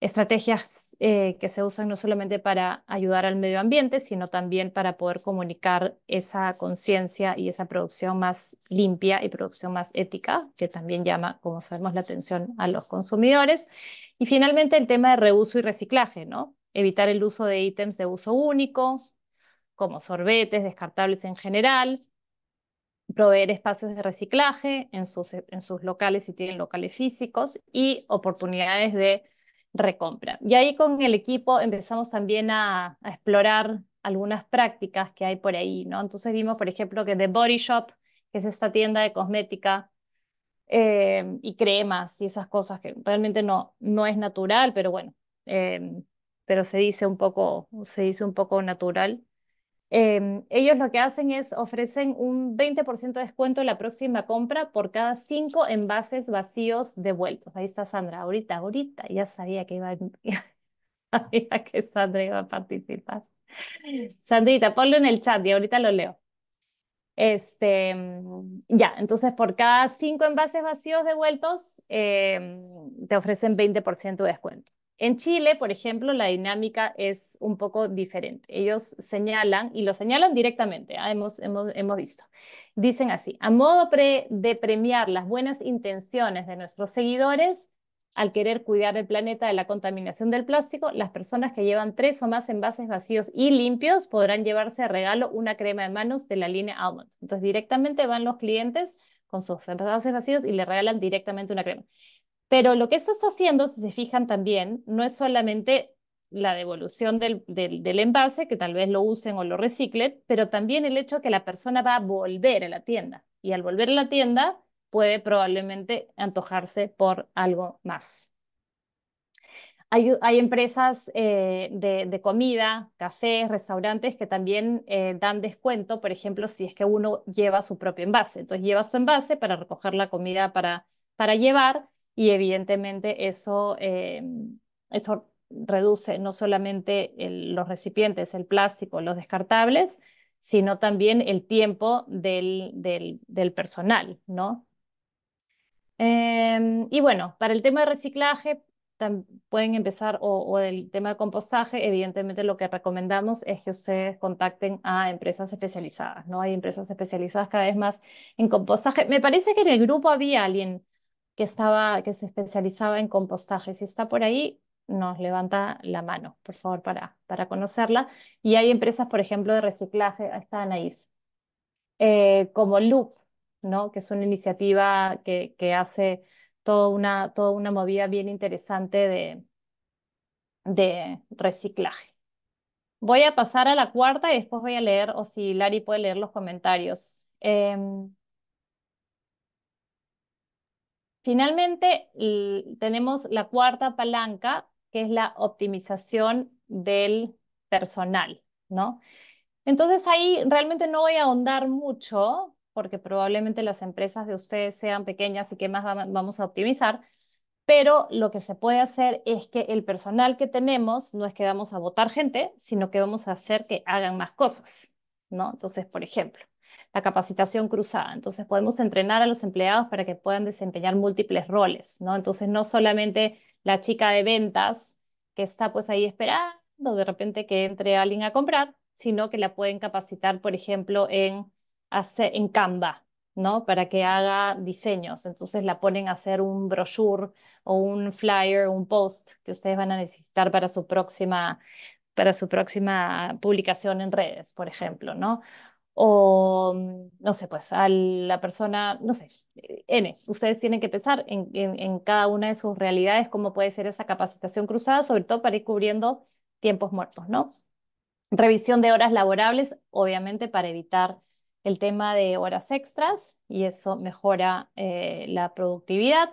estrategias eh, que se usan no solamente para ayudar al medio ambiente, sino también para poder comunicar esa conciencia y esa producción más limpia y producción más ética, que también llama, como sabemos, la atención a los consumidores. Y finalmente el tema de reuso y reciclaje, ¿no? Evitar el uso de ítems de uso único, como sorbetes, descartables en general, proveer espacios de reciclaje en sus, en sus locales si tienen locales físicos y oportunidades de recompra. Y ahí con el equipo empezamos también a, explorar algunas prácticas que hay por ahí, ¿no? Entonces vimos, por ejemplo, que The Body Shop, que es esta tienda de cosmética eh, y cremas y esas cosas que realmente no, no es natural, pero bueno, eh, pero se dice un poco, se dice un poco natural. Em, ellos lo que hacen es ofrecen un 20% de descuento en la próxima compra por cada cinco envases vacíos devueltos. Ahí está Sandra, ahorita, ahorita, ya sabía que iba a, que Sandra iba a participar. Sandrita, ponlo en el chat y ahorita lo leo. Este, em, ya, entonces por cada cinco envases vacíos devueltos em, te ofrecen 20% de descuento. En Chile, por ejemplo, la dinámica es un poco diferente. Ellos señalan, y lo señalan directamente, ¿ah? hemos, visto, dicen así, a modo de premiar las buenas intenciones de nuestros seguidores, al querer cuidar el planeta de la contaminación del plástico, las personas que llevan tres o más envases vacíos y limpios podrán llevarse a regalo una crema de manos de la línea Almond. Entonces, directamente van los clientes con sus envases vacíos y le regalan directamente una crema. Pero lo que eso está haciendo, si se fijan también, no es solamente la devolución del, envase, que tal vez lo usen o lo reciclen, pero también el hecho que la persona va a volver a la tienda. Y al volver a la tienda puede probablemente antojarse por algo más. Hay, empresas eh, de, comida, cafés, restaurantes que también eh, dan descuento, por ejemplo, si es que uno lleva su propio envase. Entonces lleva su envase para recoger la comida para, para llevar y evidentemente eso, em, eso reduce no solamente los recipientes, el plástico, los descartables, sino también el tiempo del, del, personal, ¿no? Em, y bueno, para el tema de reciclaje pueden empezar, o, el tema de compostaje, evidentemente lo que recomendamos es que ustedes contacten a empresas especializadas, ¿no? Hay empresas especializadas cada vez más en compostaje. Me parece que en el grupo había alguien que, estaba, que se especializaba en compostaje. Si está por ahí, nos levanta la mano, por favor, para, para conocerla. Y hay empresas, por ejemplo, de reciclaje, ahí está Anaís, eh, como Loop, ¿no? que es una iniciativa que, que hace toda una, toda una movida bien interesante de, de reciclaje. Voy a pasar a la cuarta y después voy a leer, o si Lari puede leer los comentarios. Em, Finalmente, tenemos la cuarta palanca, que es la optimización del personal, ¿no? Entonces ahí realmente no voy a ahondar mucho, porque probablemente las empresas de ustedes sean pequeñas y que más vamos a optimizar, pero lo que se puede hacer es que el personal que tenemos no es que vamos a votar gente, sino que vamos a hacer que hagan más cosas, ¿no? Entonces, por ejemplo, la capacitación cruzada. Entonces podemos entrenar a los empleados para que puedan desempeñar múltiples roles, ¿no? Entonces no solamente la chica de ventas que está pues ahí esperando de repente que entre alguien a comprar, sino que la pueden capacitar, por ejemplo, en, en Canva, ¿no? Para que haga diseños. Entonces la ponen a hacer un brochure o un flyer, un post que ustedes van a necesitar para su próxima para su próxima publicación en redes, por ejemplo, ¿no? o mm, no sé, pues a la persona, no sé, N, ustedes tienen que pensar en, cada una de sus realidades cómo puede ser esa capacitación cruzada, sobre todo para ir cubriendo tiempos muertos, ¿no? Revisión de horas laborables, obviamente para evitar el tema de horas extras y eso mejora eh, la productividad.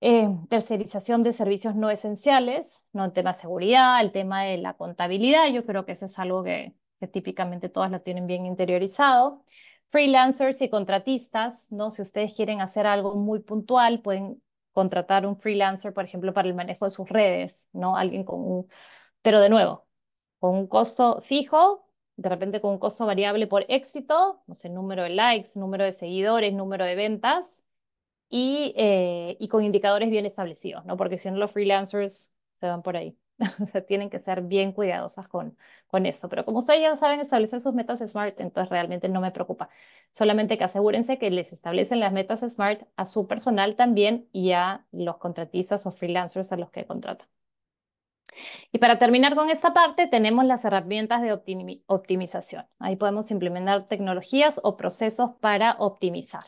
Eh, tercerización de servicios no esenciales, ¿no? El tema de seguridad, el tema de la contabilidad, yo creo que eso es algo que, que típicamente todas las tienen bien interiorizado. Freelancers y contratistas, ¿no? Si ustedes quieren hacer algo muy puntual, pueden contratar un freelancer, por ejemplo, para el manejo de sus redes, ¿no? Alguien con un, pero de nuevo, con un costo fijo, de repente con un costo variable por éxito, no sé, número de likes, número de seguidores, número de ventas, y, eh, y con indicadores bien establecidos, ¿no? Porque si no, los freelancers se van por ahí. o tienen que ser bien cuidadosas con, con eso. Pero como ustedes ya saben establecer sus metas SMART, entonces realmente no me preocupa. Solamente que asegúrense que les establecen las metas SMART a su personal también y a los contratistas o freelancers a los que contratan. Y para terminar con esta parte, tenemos las herramientas de optimización. Ahí podemos implementar tecnologías o procesos para optimizar.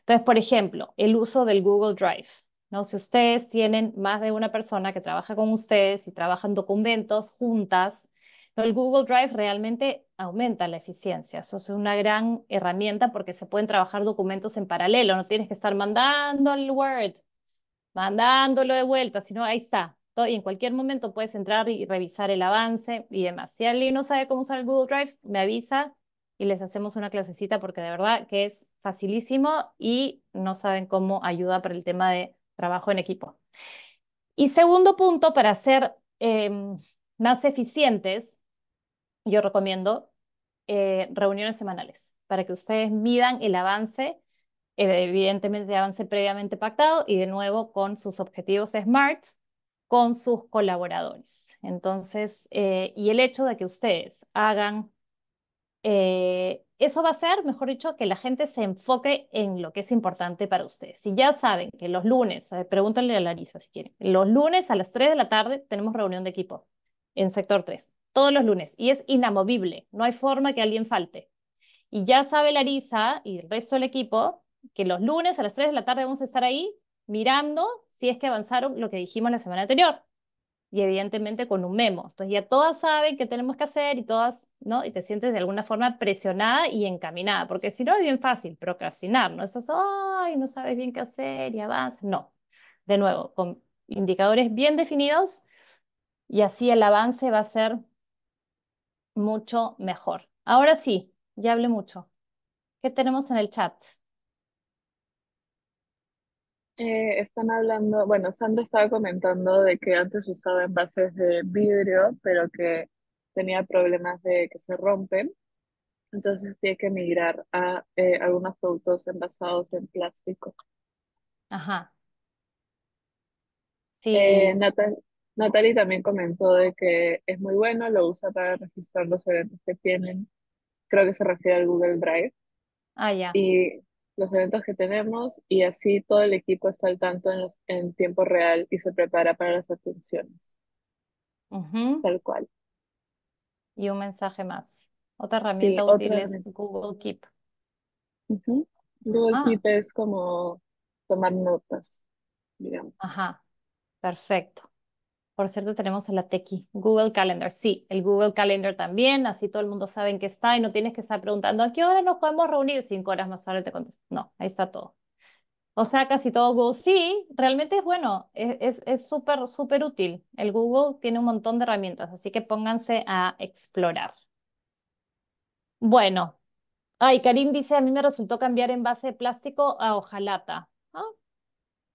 Entonces, por ejemplo, el uso del Google Drive. ¿no? Si ustedes tienen más de una persona que trabaja con ustedes y trabajan documentos juntas, el Google Drive realmente aumenta la eficiencia. Eso es una gran herramienta porque se pueden trabajar documentos en paralelo. No tienes que estar mandando al Word, mandándolo de vuelta, sino ahí está. Y en cualquier momento puedes entrar y revisar el avance y demás. Si alguien no sabe cómo usar el Google Drive, me avisa y les hacemos una clasecita porque de verdad que es facilísimo y no saben cómo ayuda para el tema de trabajo en equipo. Y segundo punto, para ser em, más eficientes, yo recomiendo eh, reuniones semanales para que ustedes midan el avance, eh, evidentemente de avance previamente pactado y de nuevo con sus objetivos SMART, con sus colaboradores. Entonces, eh, y el hecho de que ustedes hagan eso va a ser, mejor dicho, que la gente se enfoque en lo que es importante para ustedes. Si ya saben que los lunes, eh, pregúntenle a Larisa si quieren, los lunes a las 3 de la tarde tenemos reunión de equipo en sector 3, todos los lunes, y es inamovible, no hay forma que alguien falte. Y ya sabe Larisa y el resto del equipo que los lunes a las 3 de la tarde vamos a estar ahí mirando si es que avanzaron lo que dijimos la semana anterior y evidentemente con un memo. Entonces ya todas saben qué tenemos que hacer y todas, ¿no? Y te sientes de alguna forma presionada y encaminada, porque si no es bien fácil procrastinar, ¿no? Estás, ay, no sabes bien qué hacer y avanzas. No, de nuevo, con indicadores bien definidos y así el avance va a ser mucho mejor. Ahora sí, ya hablé mucho. ¿Qué tenemos en el chat? Eh, están hablando, bueno, Sandra estaba comentando de que antes usaba envases de vidrio, pero que tenía problemas de que se rompen. Entonces tiene que migrar a eh, algunos productos envasados en plástico. Ajá. Sí, eh, Natalie también comentó de que es muy bueno, lo usa para registrar los eventos que tienen. Creo que se refiere al Google Drive. ah, ya los eventos que tenemos y así todo el equipo está al tanto en, en tiempo real y se prepara para las atenciones. Tal cual. Y un mensaje más. Otra herramienta útil es Google Keep. Google ah. Keep es como tomar notas, digamos. Ajá, perfecto. Por cierto, tenemos la tequi, Google Calendar. Sí, el Google Calendar también, así todo el mundo sabe en qué está y no tienes que estar preguntando a qué hora nos podemos reunir, cinco horas más tarde te contesto. No, ahí está todo. O sea, casi todo Google. Sí, realmente es bueno, es súper, es, súper útil. El Google tiene un montón de herramientas, así que pónganse a explorar. Bueno, ay, Karim dice, a mí me resultó cambiar envase de plástico a hojalata. ¿Ah?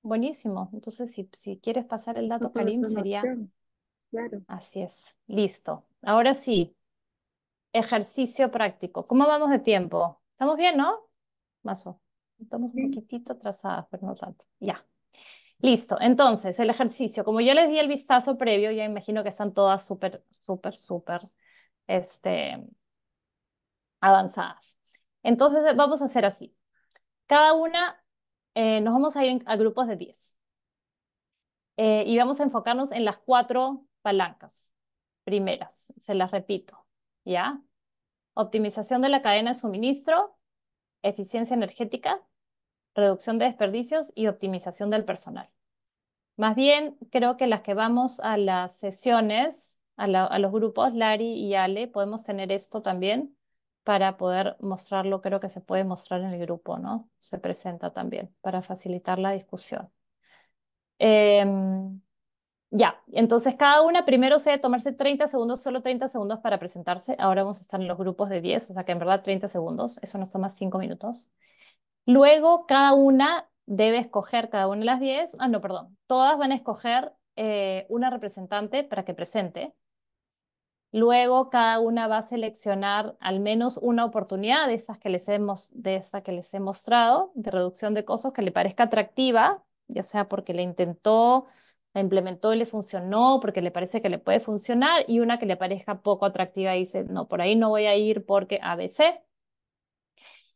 Buenísimo. Entonces, si, si quieres pasar el dato, Karim, sería... Claro. Así es. Listo. Ahora sí, ejercicio práctico. ¿Cómo vamos de tiempo? ¿Estamos bien, no? Mazo. Estamos un poquitito atrasadas, pero no tanto. Ya. Listo. Entonces, el ejercicio. Como yo les di el vistazo previo, ya imagino que están todas súper, súper, súper este, avanzadas. Entonces, vamos a hacer así. Cada una eh, nos vamos a ir a grupos de 10. Eh, y vamos a enfocarnos en las cuatro palancas primeras, se las repito, ¿ya? Optimización de la cadena de suministro, eficiencia energética, reducción de desperdicios y optimización del personal. Más bien, creo que las que vamos a las sesiones, a, a los grupos, Lari y Ale, podemos tener esto también para poder mostrar lo creo que se puede mostrar en el grupo, ¿no? Se presenta también para facilitar la discusión. Em, ya, entonces cada una primero se debe tomarse 30 segundos, solo 30 segundos para presentarse. Ahora vamos a estar en los grupos de 10, o sea que en verdad 30 segundos, eso nos toma 5 minutos. Luego cada una debe escoger, cada una de las 10, ah, no, perdón, todas van a escoger eh, una representante para que presente Luego cada una va a seleccionar al menos una oportunidad de esas que les hemos, de esa que les he mostrado de reducción de costos que le parezca atractiva, ya sea porque la intentó, la implementó y le funcionó, porque le parece que le puede funcionar, y una que le parezca poco atractiva y dice, no, por ahí no voy a ir porque ABC.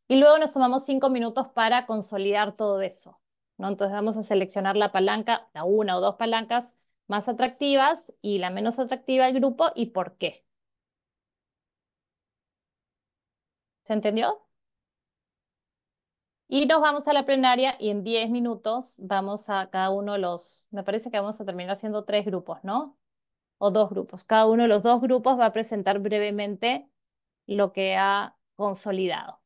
Y luego nos tomamos cinco minutos para consolidar todo eso. ¿no? Entonces vamos a seleccionar la palanca, la una o dos palancas más atractivas y la menos atractiva al grupo y por qué. ¿Se entendió? Y nos vamos a la plenaria y en 10 minutos vamos a cada uno de los, me parece que vamos a terminar haciendo tres grupos, ¿no? O dos grupos. Cada uno de los dos grupos va a presentar brevemente lo que ha consolidado.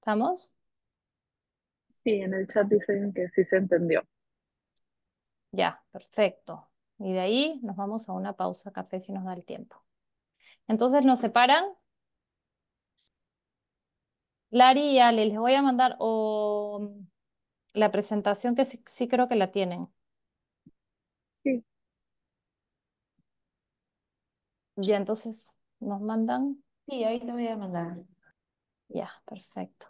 ¿Estamos? Sí, en el chat dicen que sí se entendió. Ya, perfecto. Y de ahí nos vamos a una pausa café si nos da el tiempo. Entonces nos separan. Lari y Ale, les voy a mandar o oh, la presentación que sí, sí creo que la tienen. Sí. Ya, entonces nos mandan. Sí, ahí lo voy a mandar. Ya, perfecto.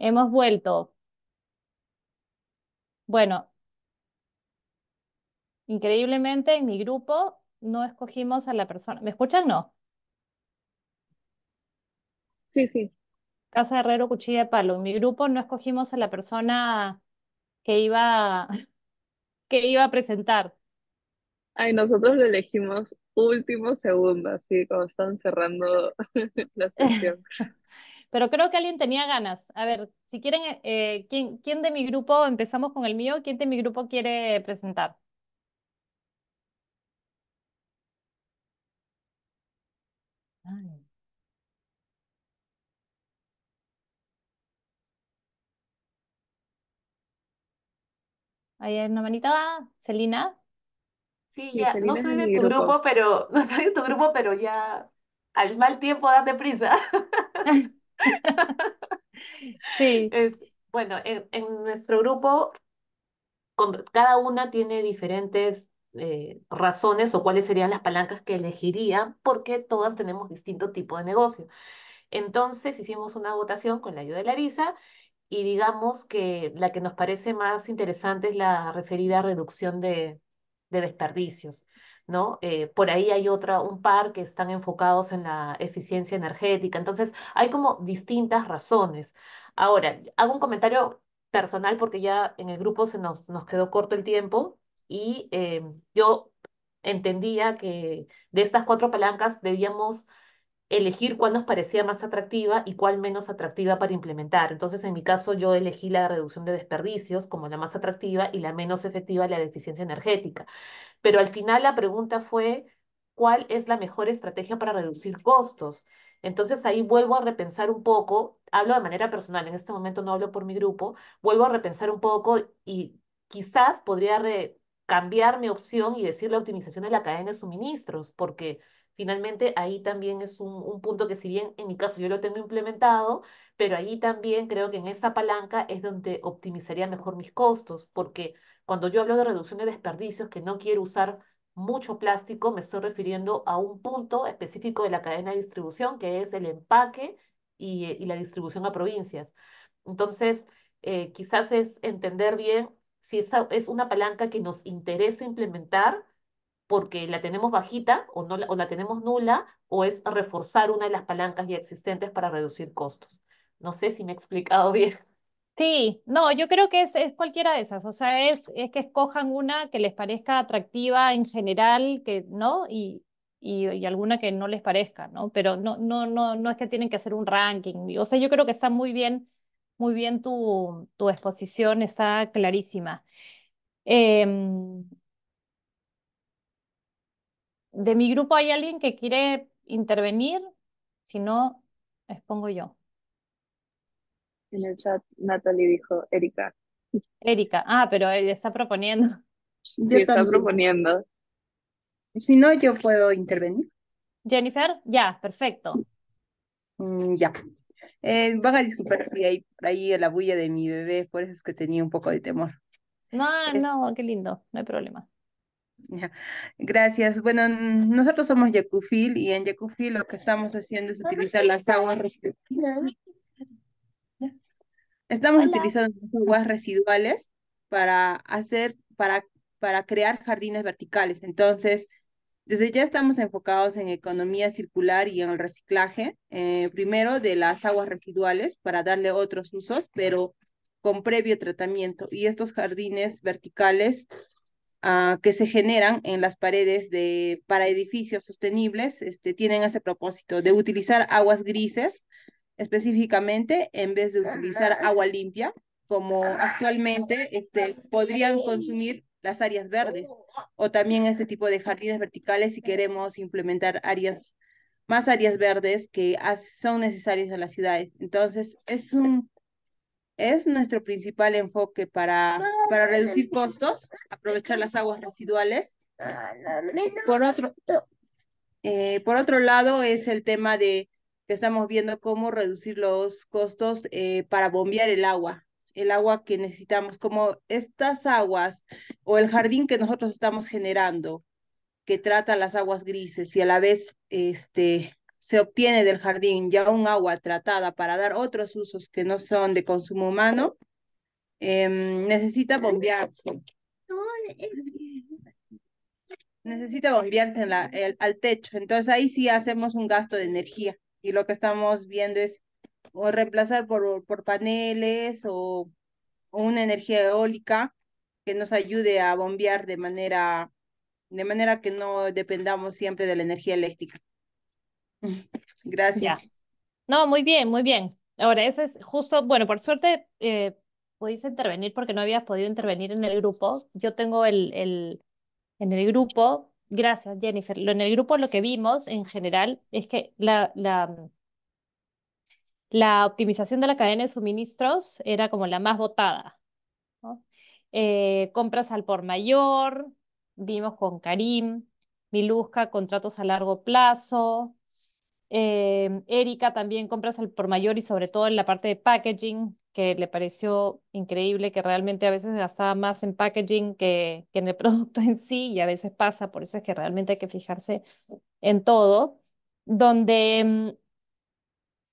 Hemos vuelto. Bueno, increíblemente en mi grupo no escogimos a la persona. ¿Me escuchan? No. Sí, sí. Casa Herrero, Cuchilla de Palo. En mi grupo no escogimos a la persona que iba, que iba a presentar. Ay, nosotros lo elegimos último segundo, así como están cerrando la sesión. pero creo que alguien tenía ganas. A ver, si quieren, eh, eh, ¿quién, ¿quién de mi grupo, empezamos con el mío, quién de mi grupo quiere presentar? Ahí hay una manita, Celina. Sí, ya, no soy de tu grupo. pero, no soy de tu grupo, pero ya al mal tiempo date prisa. sí. bueno, en, nuestro grupo, cada una tiene diferentes eh, razones o cuáles serían las palancas que elegiría, porque todas tenemos distinto tipo de negocio. Entonces hicimos una votación con la ayuda de Larisa y digamos que la que nos parece más interesante es la referida a reducción de desperdicios. Eh, por ahí hay otra, un par que están enfocados en la eficiencia energética. Entonces, hay como distintas razones. Ahora, hago un comentario personal porque ya en el grupo se nos, nos quedó corto el tiempo y eh, yo entendía que de estas cuatro palancas debíamos elegir cuál nos parecía más atractiva y cuál menos atractiva para implementar. Entonces, en mi caso, yo elegí la reducción de desperdicios como la más atractiva y la menos efectiva, la de eficiencia energética pero al final la pregunta fue, ¿cuál es la mejor estrategia para reducir costos? Entonces ahí vuelvo a repensar un poco, hablo de manera personal, en este momento no hablo por mi grupo, vuelvo a repensar un poco y quizás podría cambiar mi opción y decir la optimización de la cadena de suministros, porque finalmente ahí también es un, punto que si bien en mi caso yo lo tengo implementado, pero ahí también creo que en esa palanca es donde optimizaría mejor mis costos, porque cuando yo hablo de reducción de desperdicios, que no quiero usar mucho plástico, me estoy refiriendo a un punto específico de la cadena de distribución, que es el empaque y, eh, la distribución a provincias. Entonces, eh, quizás es entender bien si esa es una palanca que nos interesa implementar porque la tenemos bajita o, no, o la tenemos nula, o es reforzar una de las palancas ya existentes para reducir costos. No sé si me he explicado bien. Sí, no, yo creo que es, cualquiera de esas, o sea, es, es, que escojan una que les parezca atractiva en general, que, ¿no? Y, y, alguna que no les parezca, ¿no? Pero no, no, no, no es que tienen que hacer un ranking, o sea, yo creo que está muy bien, muy bien tu, tu exposición, está clarísima. Em, de mi grupo hay alguien que quiere intervenir, si no, expongo yo. En el chat Natalie dijo Erika. Erika, ah, pero él está proponiendo. Sí, está proponiendo. Si no, yo puedo intervenir. Jennifer, ya, perfecto. Mm, ya. Eh, van a disculpar si hay ahí la bulla de mi bebé, por eso es que tenía un poco de temor. No, no, qué lindo, no hay problema. Gracias. Bueno, nosotros somos Yakufil y en Yakufil lo que estamos haciendo es utilizar las aguas Estamos utilizando aguas residuales para hacer, para, para crear jardines verticales. Entonces, desde ya estamos enfocados en economía circular y en el reciclaje, eh, primero de las aguas residuales para darle otros usos, pero con previo tratamiento. Y estos jardines verticales ah, que se generan en las paredes de, para edificios sostenibles este, tienen ese propósito de utilizar aguas grises específicamente en vez de utilizar agua limpia, como ah, actualmente este, podrían consumir las áreas verdes o también este tipo de jardines verticales si queremos implementar áreas más áreas verdes que son necesarias en las ciudades. Entonces, es un es nuestro principal enfoque para, ah, para reducir costos, aprovechar las aguas residuales. Ah, por otro, eh, por otro lado, es el tema de que estamos viendo cómo reducir los costos eh, para bombear el agua, el agua que necesitamos, como estas aguas o el jardín que nosotros estamos generando, que trata las aguas grises y a la vez este, se obtiene del jardín ya un agua tratada para dar otros usos que no son de consumo humano, em, necesita bombearse. Necesita bombearse en la, al techo. Entonces ahí sí hacemos un gasto de energía y lo que estamos viendo es o reemplazar por, por paneles o, una energía eólica que nos ayude a bombear de manera, de manera que no dependamos siempre de la energía eléctrica. Gracias. No, muy bien, muy bien. Ahora, ese es justo, bueno, por suerte eh, pudiste intervenir porque no habías podido intervenir en el grupo. Yo tengo el, el en el grupo Gracias, Jennifer. en el grupo lo que vimos en general es que la, la, la optimización de la cadena de suministros era como la más votada. Eh, compras al por mayor, vimos con Karim, Miluska, contratos a largo plazo. Eh, Erika también compras al por mayor y sobre todo en la parte de packaging, que le pareció increíble, que realmente a veces gastaba más en packaging que, que, en el producto en sí y a veces pasa, por eso es que realmente hay que fijarse en todo, donde, mm,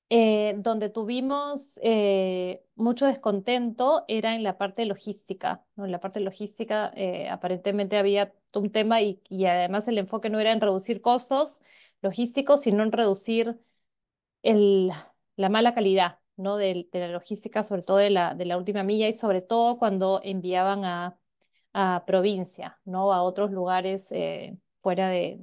eh, donde tuvimos eh, mucho descontento era en la parte logística, ¿no? en la parte logística eh, aparentemente había un tema y, y además el enfoque no era en reducir costos logísticos, sino en reducir el, la mala calidad ¿no? De, la logística, sobre todo de la, de la última milla y sobre todo cuando enviaban a, provincia, ¿no? a otros lugares eh, fuera de,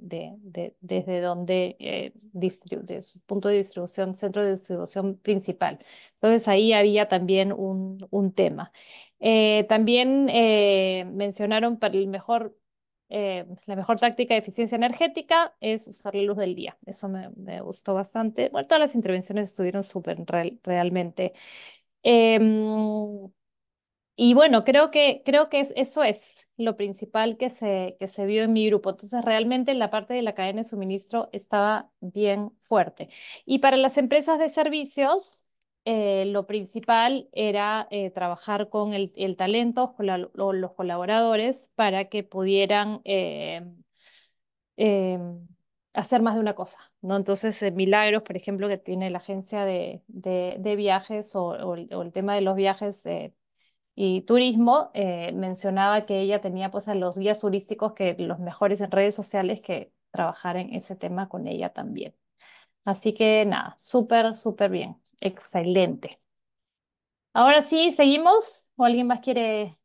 desde donde eh, su punto de distribución, centro de distribución principal. Entonces ahí había también un, tema. Eh, también mencionaron para el mejor eh, la mejor táctica de eficiencia energética es usar la luz del día. Eso me, gustó bastante. Bueno, todas las intervenciones estuvieron súper realmente. Em, y bueno, creo que, creo que eso es lo principal que se, que se vio en mi grupo. Entonces, realmente la parte de la cadena de suministro estaba bien fuerte. Y para las empresas de servicios, eh, lo principal era eh, trabajar con el, talento con o los colaboradores para que pudieran eh, hacer más de una cosa, ¿no? Entonces, Milagros, por ejemplo, que tiene la agencia de, viajes o, el tema de los viajes y turismo, mencionaba que ella tenía pues a los guías turísticos que los mejores en redes sociales que trabajar en ese tema con ella también. Así que nada, súper, súper bien. Excelente. Ahora sí, ¿seguimos? ¿O alguien más quiere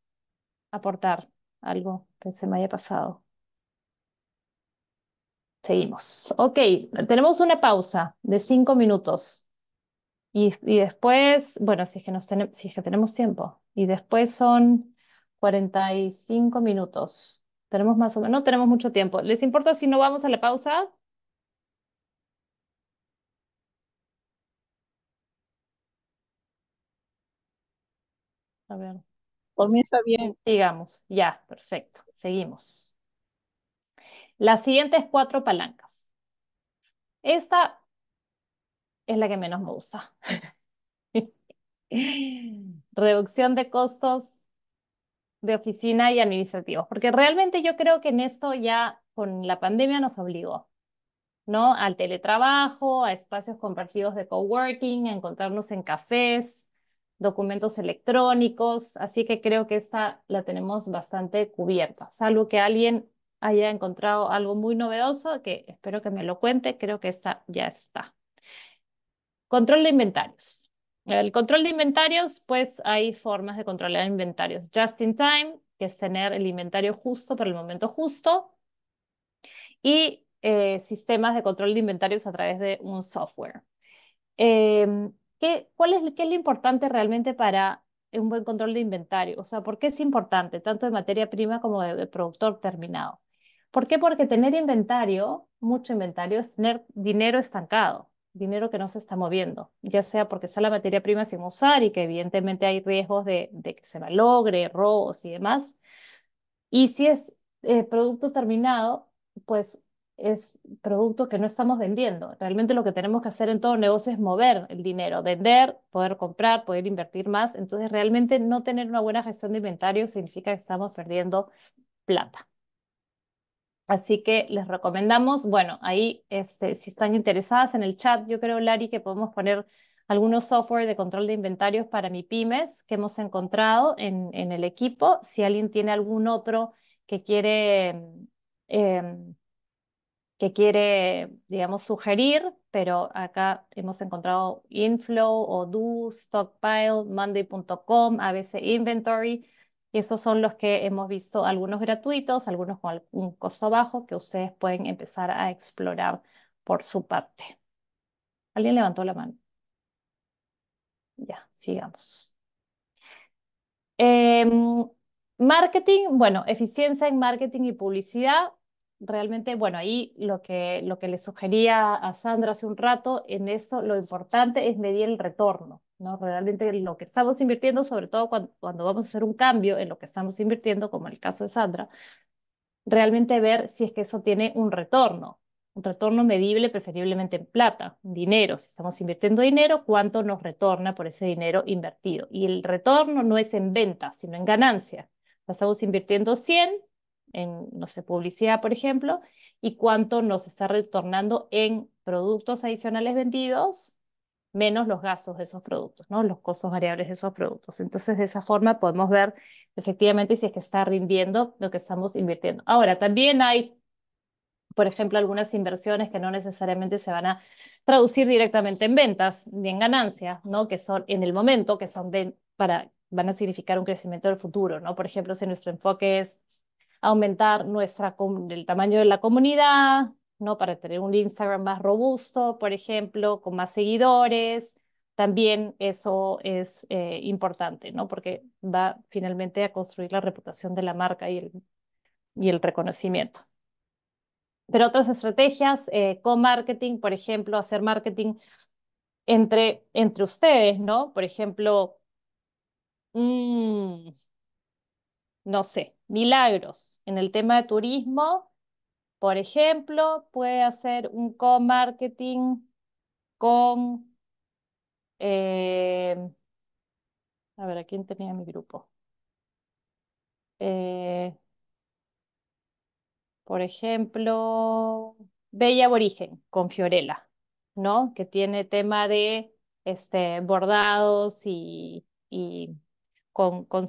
aportar algo que se me haya pasado? Seguimos. Ok, tenemos una pausa de cinco minutos. Y, y después, bueno, si es, que nos tenemos, si es que tenemos tiempo. Y después son 45 minutos. Tenemos más o menos, no tenemos mucho tiempo. ¿Les importa si no vamos a la pausa? ver. Por mí está bien. Digamos, ya, perfecto. Seguimos. Las siguientes cuatro palancas. Esta es la que menos me gusta. Reducción de costos de oficina y administrativos, porque realmente yo creo que en esto ya con la pandemia nos obligó, ¿no? Al teletrabajo, a espacios compartidos de coworking, a encontrarnos en cafés, documentos electrónicos, así que creo que esta la tenemos bastante cubierta, salvo que alguien haya encontrado algo muy novedoso, que espero que me lo cuente, creo que esta ya está. Control de inventarios. El control de inventarios, pues hay formas de controlar inventarios. Just in time, que es tener el inventario justo para el momento justo. Y eh, sistemas de control de inventarios a través de un software. Em, ¿Qué, cuál es, ¿Qué es lo importante realmente para un buen control de inventario? O sea, ¿por qué es importante tanto de materia prima como de, productor terminado? ¿Por qué? Porque tener inventario, mucho inventario, es tener dinero estancado, dinero que no se está moviendo, ya sea porque sea la materia prima sin usar y que evidentemente hay riesgos de, que se malogre, robos y demás. Y si es eh, producto terminado, pues es producto que no estamos vendiendo. Realmente lo que tenemos que hacer en todo negocio es mover el dinero, vender, poder comprar, poder invertir más. Entonces, realmente no tener una buena gestión de inventario significa que estamos perdiendo plata. Así que les recomendamos, bueno, ahí este, si están interesadas en el chat, yo creo, Lari, que podemos poner algunos software de control de inventarios para mi pymes que hemos encontrado en, en el equipo. Si alguien tiene algún otro que quiere... Em, que quiere, digamos, sugerir, pero acá hemos encontrado Inflow, Odoo, Stockpile, Monday.com, ABC Inventory. Y esos son los que hemos visto, algunos gratuitos, algunos con un costo bajo que ustedes pueden empezar a explorar por su parte. ¿Alguien levantó la mano? Ya, sigamos. Em, marketing, bueno, eficiencia en marketing y publicidad realmente, bueno, ahí lo que, lo que le sugería a Sandra hace un rato, en eso lo importante es medir el retorno, ¿no? Realmente lo que estamos invirtiendo, sobre todo cuando, vamos a hacer un cambio en lo que estamos invirtiendo, como el caso de Sandra, realmente ver si es que eso tiene un retorno, un retorno medible preferiblemente en plata, dinero. Si estamos invirtiendo dinero, ¿cuánto nos retorna por ese dinero invertido? Y el retorno no es en venta, sino en ganancia. Estamos invirtiendo 100, en, no sé, publicidad, por ejemplo, y cuánto nos está retornando en productos adicionales vendidos, menos los gastos de esos productos, ¿no? Los costos variables de esos productos. Entonces, de esa forma podemos ver efectivamente si es que está rindiendo lo que estamos invirtiendo. Ahora, también hay por ejemplo, algunas inversiones que no necesariamente se van a traducir directamente en ventas ni en ganancias, ¿no? Que son en el momento, que son para, van a significar un crecimiento del futuro, ¿no? Por ejemplo, si nuestro enfoque es aumentar nuestra, el tamaño de la comunidad, ¿no? Para tener un Instagram más robusto, por ejemplo, con más seguidores. También eso es eh, importante, ¿no? Porque va finalmente a construir la reputación de la marca y el, y el reconocimiento. Pero otras estrategias, eh, co-marketing, por ejemplo, hacer marketing entre, entre ustedes, ¿no? Por ejemplo, mm, no sé, milagros. En el tema de turismo, por ejemplo, puede hacer un co-marketing con... Eh, a ver, ¿a quién tenía mi grupo? Eh, por ejemplo, Bella Aborigen con Fiorella, ¿no? Que tiene tema de este, bordados y, con, con,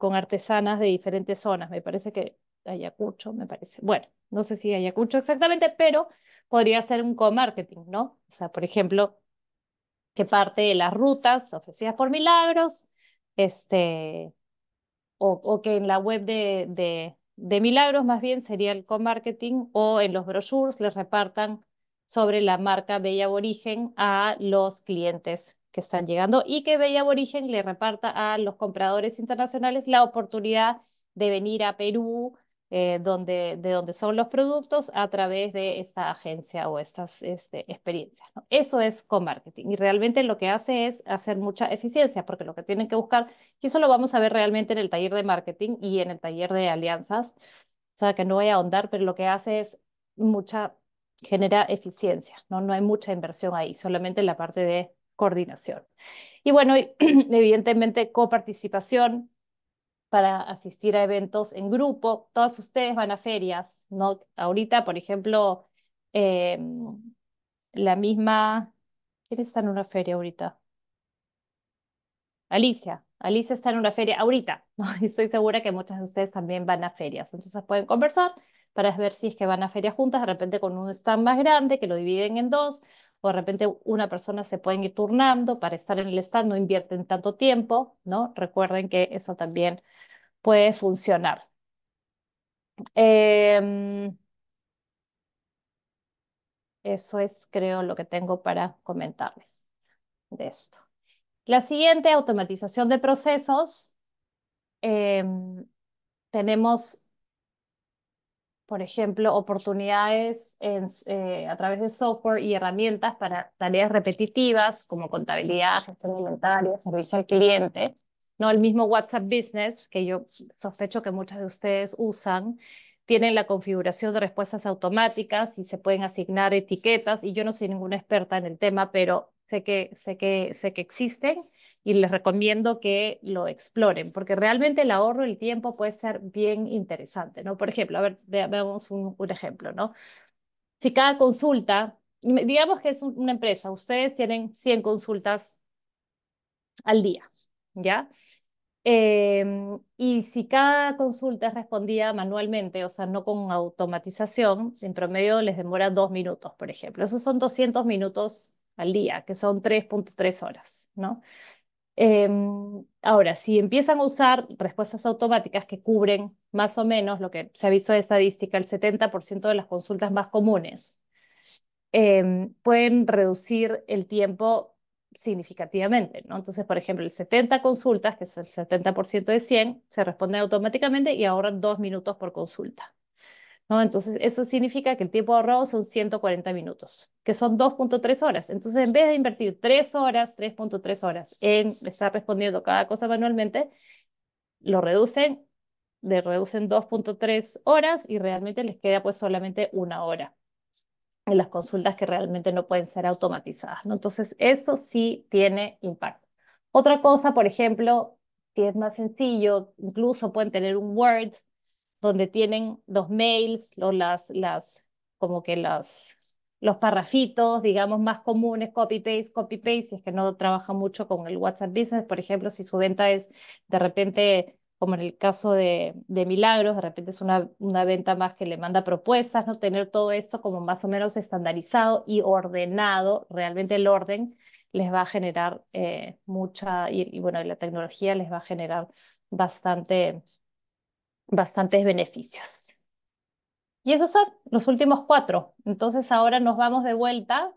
con artesanas de diferentes zonas. Me parece que Ayacucho, me parece. Bueno, no sé si Ayacucho exactamente, pero podría ser un co-marketing, ¿no? O sea, por ejemplo, que parte de las rutas ofrecidas por Milagros, este, o, que en la web de, Milagros más bien sería el co-marketing, o en los brochures les repartan sobre la marca Bella Aborigen a los clientes que están llegando y que Bella Aborigen le reparta a los compradores internacionales la oportunidad de venir a Perú, eh, donde, de donde son los productos, a través de esta agencia o estas este, experiencias. Eso es co-marketing y realmente lo que hace es hacer mucha eficiencia, porque lo que tienen que buscar, y eso lo vamos a ver realmente en el taller de marketing y en el taller de alianzas, o sea que no voy a ahondar, pero lo que hace es mucha genera eficiencia, ¿no? no hay mucha inversión ahí, solamente la parte de coordinación. Y bueno, evidentemente coparticipación para asistir a eventos en grupo. Todos ustedes van a ferias, ¿no? Ahorita, por ejemplo, em, la misma... ¿Quién está en una feria ahorita? Alicia. Alicia está en una feria ahorita, y estoy segura que muchas de ustedes también van a ferias. Entonces pueden conversar para ver si es que van a ferias juntas, de repente con un stand más grande, que lo dividen en dos, de repente una persona se pueden ir turnando para estar en el stand, no invierten tanto tiempo, ¿no? Recuerden que eso también puede funcionar. Em, eso es, creo, lo que tengo para comentarles de esto. La siguiente, automatización de procesos. Em, tenemos por ejemplo, oportunidades en, eh, a través de software y herramientas para tareas repetitivas como contabilidad, gestión alimentaria, servicio al cliente, ¿no? El mismo WhatsApp Business, que yo sospecho que muchas de ustedes usan, tienen la configuración de respuestas automáticas y se pueden asignar etiquetas, y yo no soy ninguna experta en el tema, pero sé que, sé que, sé que existen y les recomiendo que lo exploren, porque realmente el ahorro el tiempo puede ser bien interesante, ¿no? Por ejemplo, a ver, veamos un, ejemplo, ¿no? Si cada consulta, digamos que es una empresa, ustedes tienen 100 consultas al día, ¿ya? Em, y si cada consulta es respondida manualmente, o sea, no con automatización, en promedio les demora dos minutos, por ejemplo. Esos son 200 minutos al día, que son 3.3 horas, ¿no? Em, ahora, si empiezan a usar respuestas automáticas que cubren más o menos lo que se ha visto de estadística, el 70% de las consultas más comunes, em, pueden reducir el tiempo significativamente. ¿no? Entonces, por ejemplo, el 70 consultas, que es el 70% de 100, se responden automáticamente y ahorran dos minutos por consulta. Entonces, eso significa que el tiempo ahorrado son 140 minutos, que son 2.3 horas. Entonces, en vez de invertir 3 horas, 3.3 horas en estar respondiendo cada cosa manualmente, lo reducen, le reducen 2.3 horas y realmente les queda pues solamente una hora en las consultas que realmente no pueden ser automatizadas. ¿no? Entonces, eso sí tiene impacto. Otra cosa, por ejemplo, que es más sencillo, incluso pueden tener un Word donde tienen los mails o las, las como que los, los parrafitos, digamos, más comunes, copy-paste, copy-paste, si es que no trabajan mucho con el WhatsApp Business, por ejemplo, si su venta es de repente, como en el caso de, de Milagros, de repente es una, una venta más que le manda propuestas, ¿no? Tener todo esto como más o menos estandarizado y ordenado, realmente el orden les va a generar eh, mucha, y, y bueno, la tecnología les va a generar bastante bastantes beneficios. Y esos son los últimos cuatro. Entonces ahora nos vamos de vuelta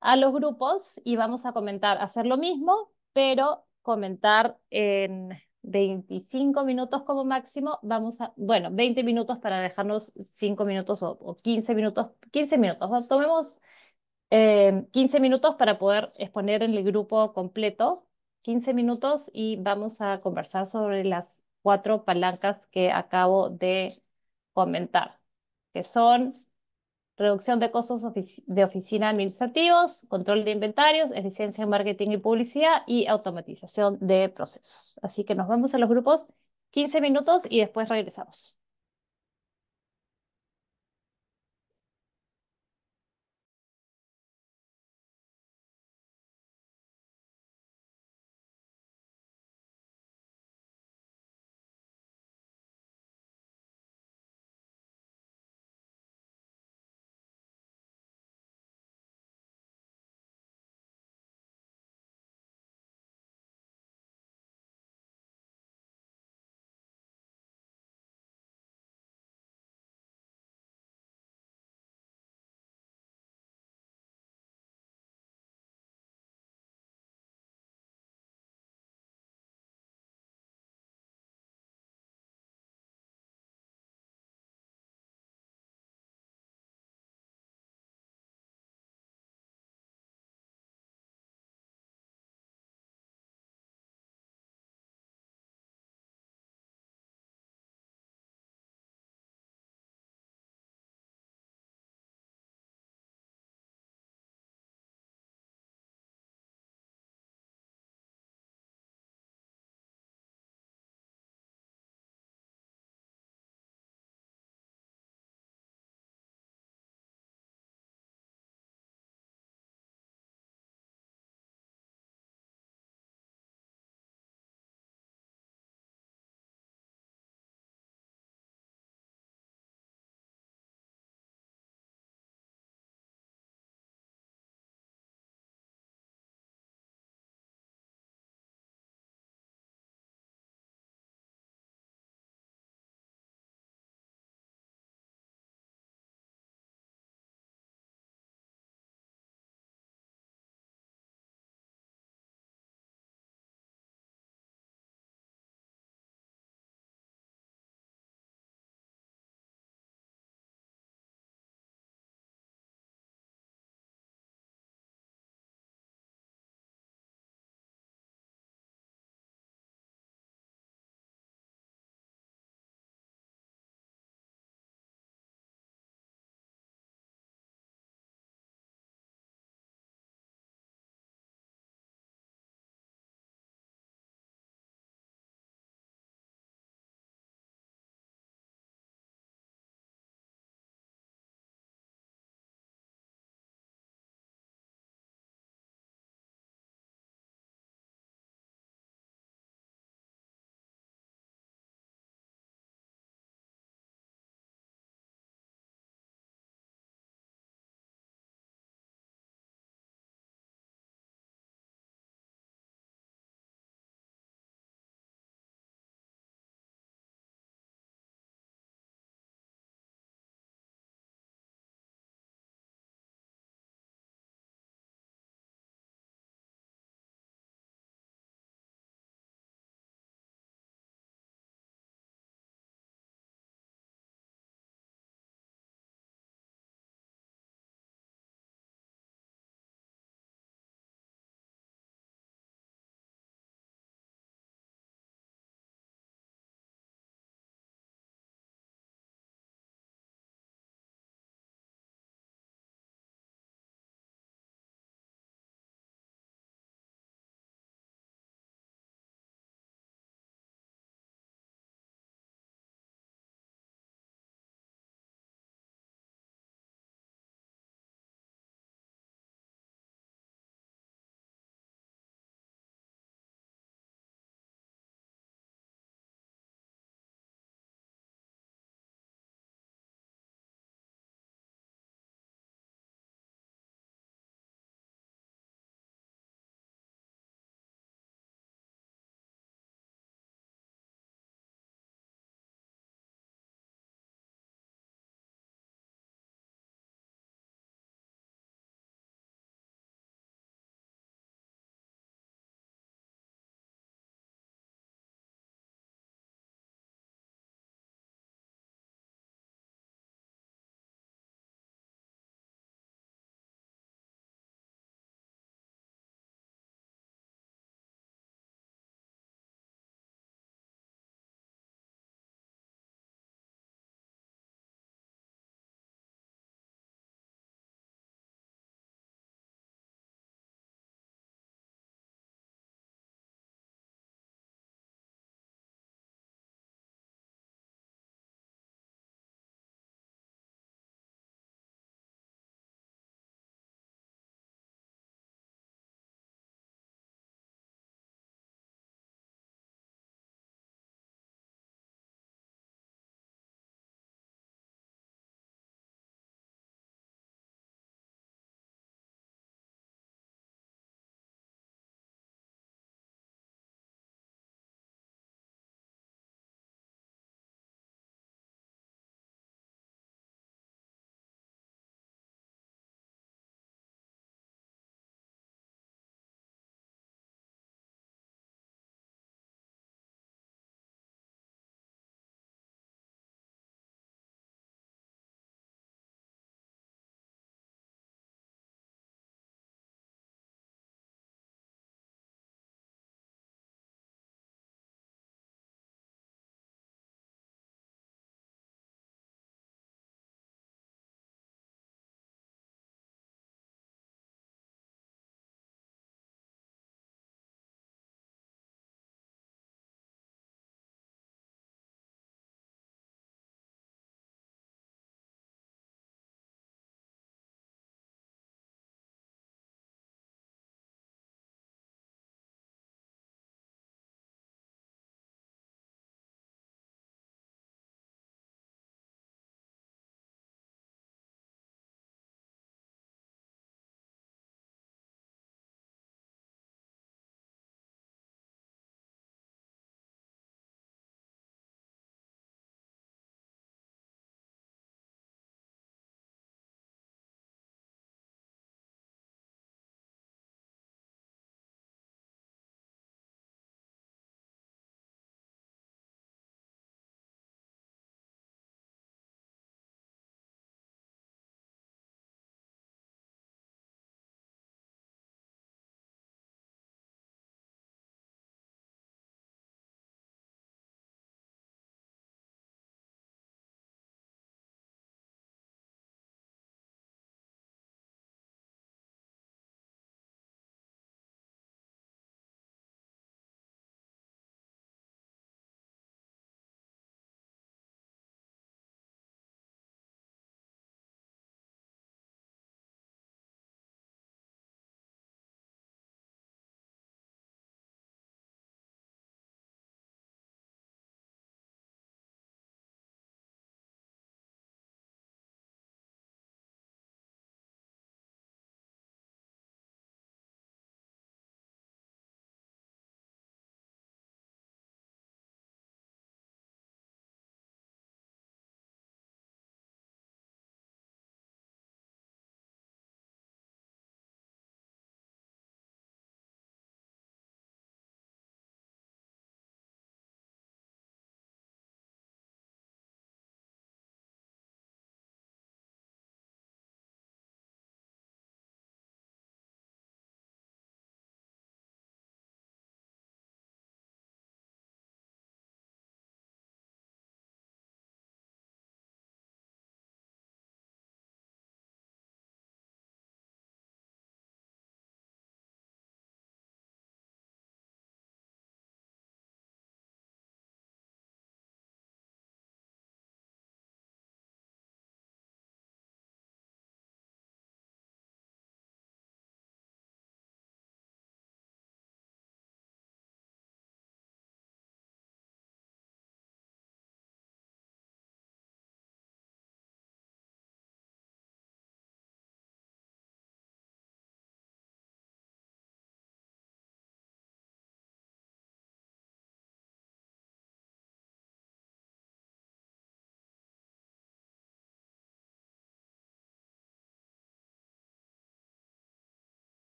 a los grupos y vamos a comentar, hacer lo mismo, pero comentar en 25 minutos como máximo, vamos a, bueno, 20 minutos para dejarnos 5 minutos o, 15 minutos, 15 minutos, tomemos 15 eh, minutos para poder exponer en el grupo completo, 15 minutos y vamos a conversar sobre las cuatro palancas que acabo de comentar, que son reducción de costos de oficina administrativos, control de inventarios, eficiencia en marketing y publicidad y automatización de procesos. Así que nos vemos a los grupos 15 minutos y después regresamos.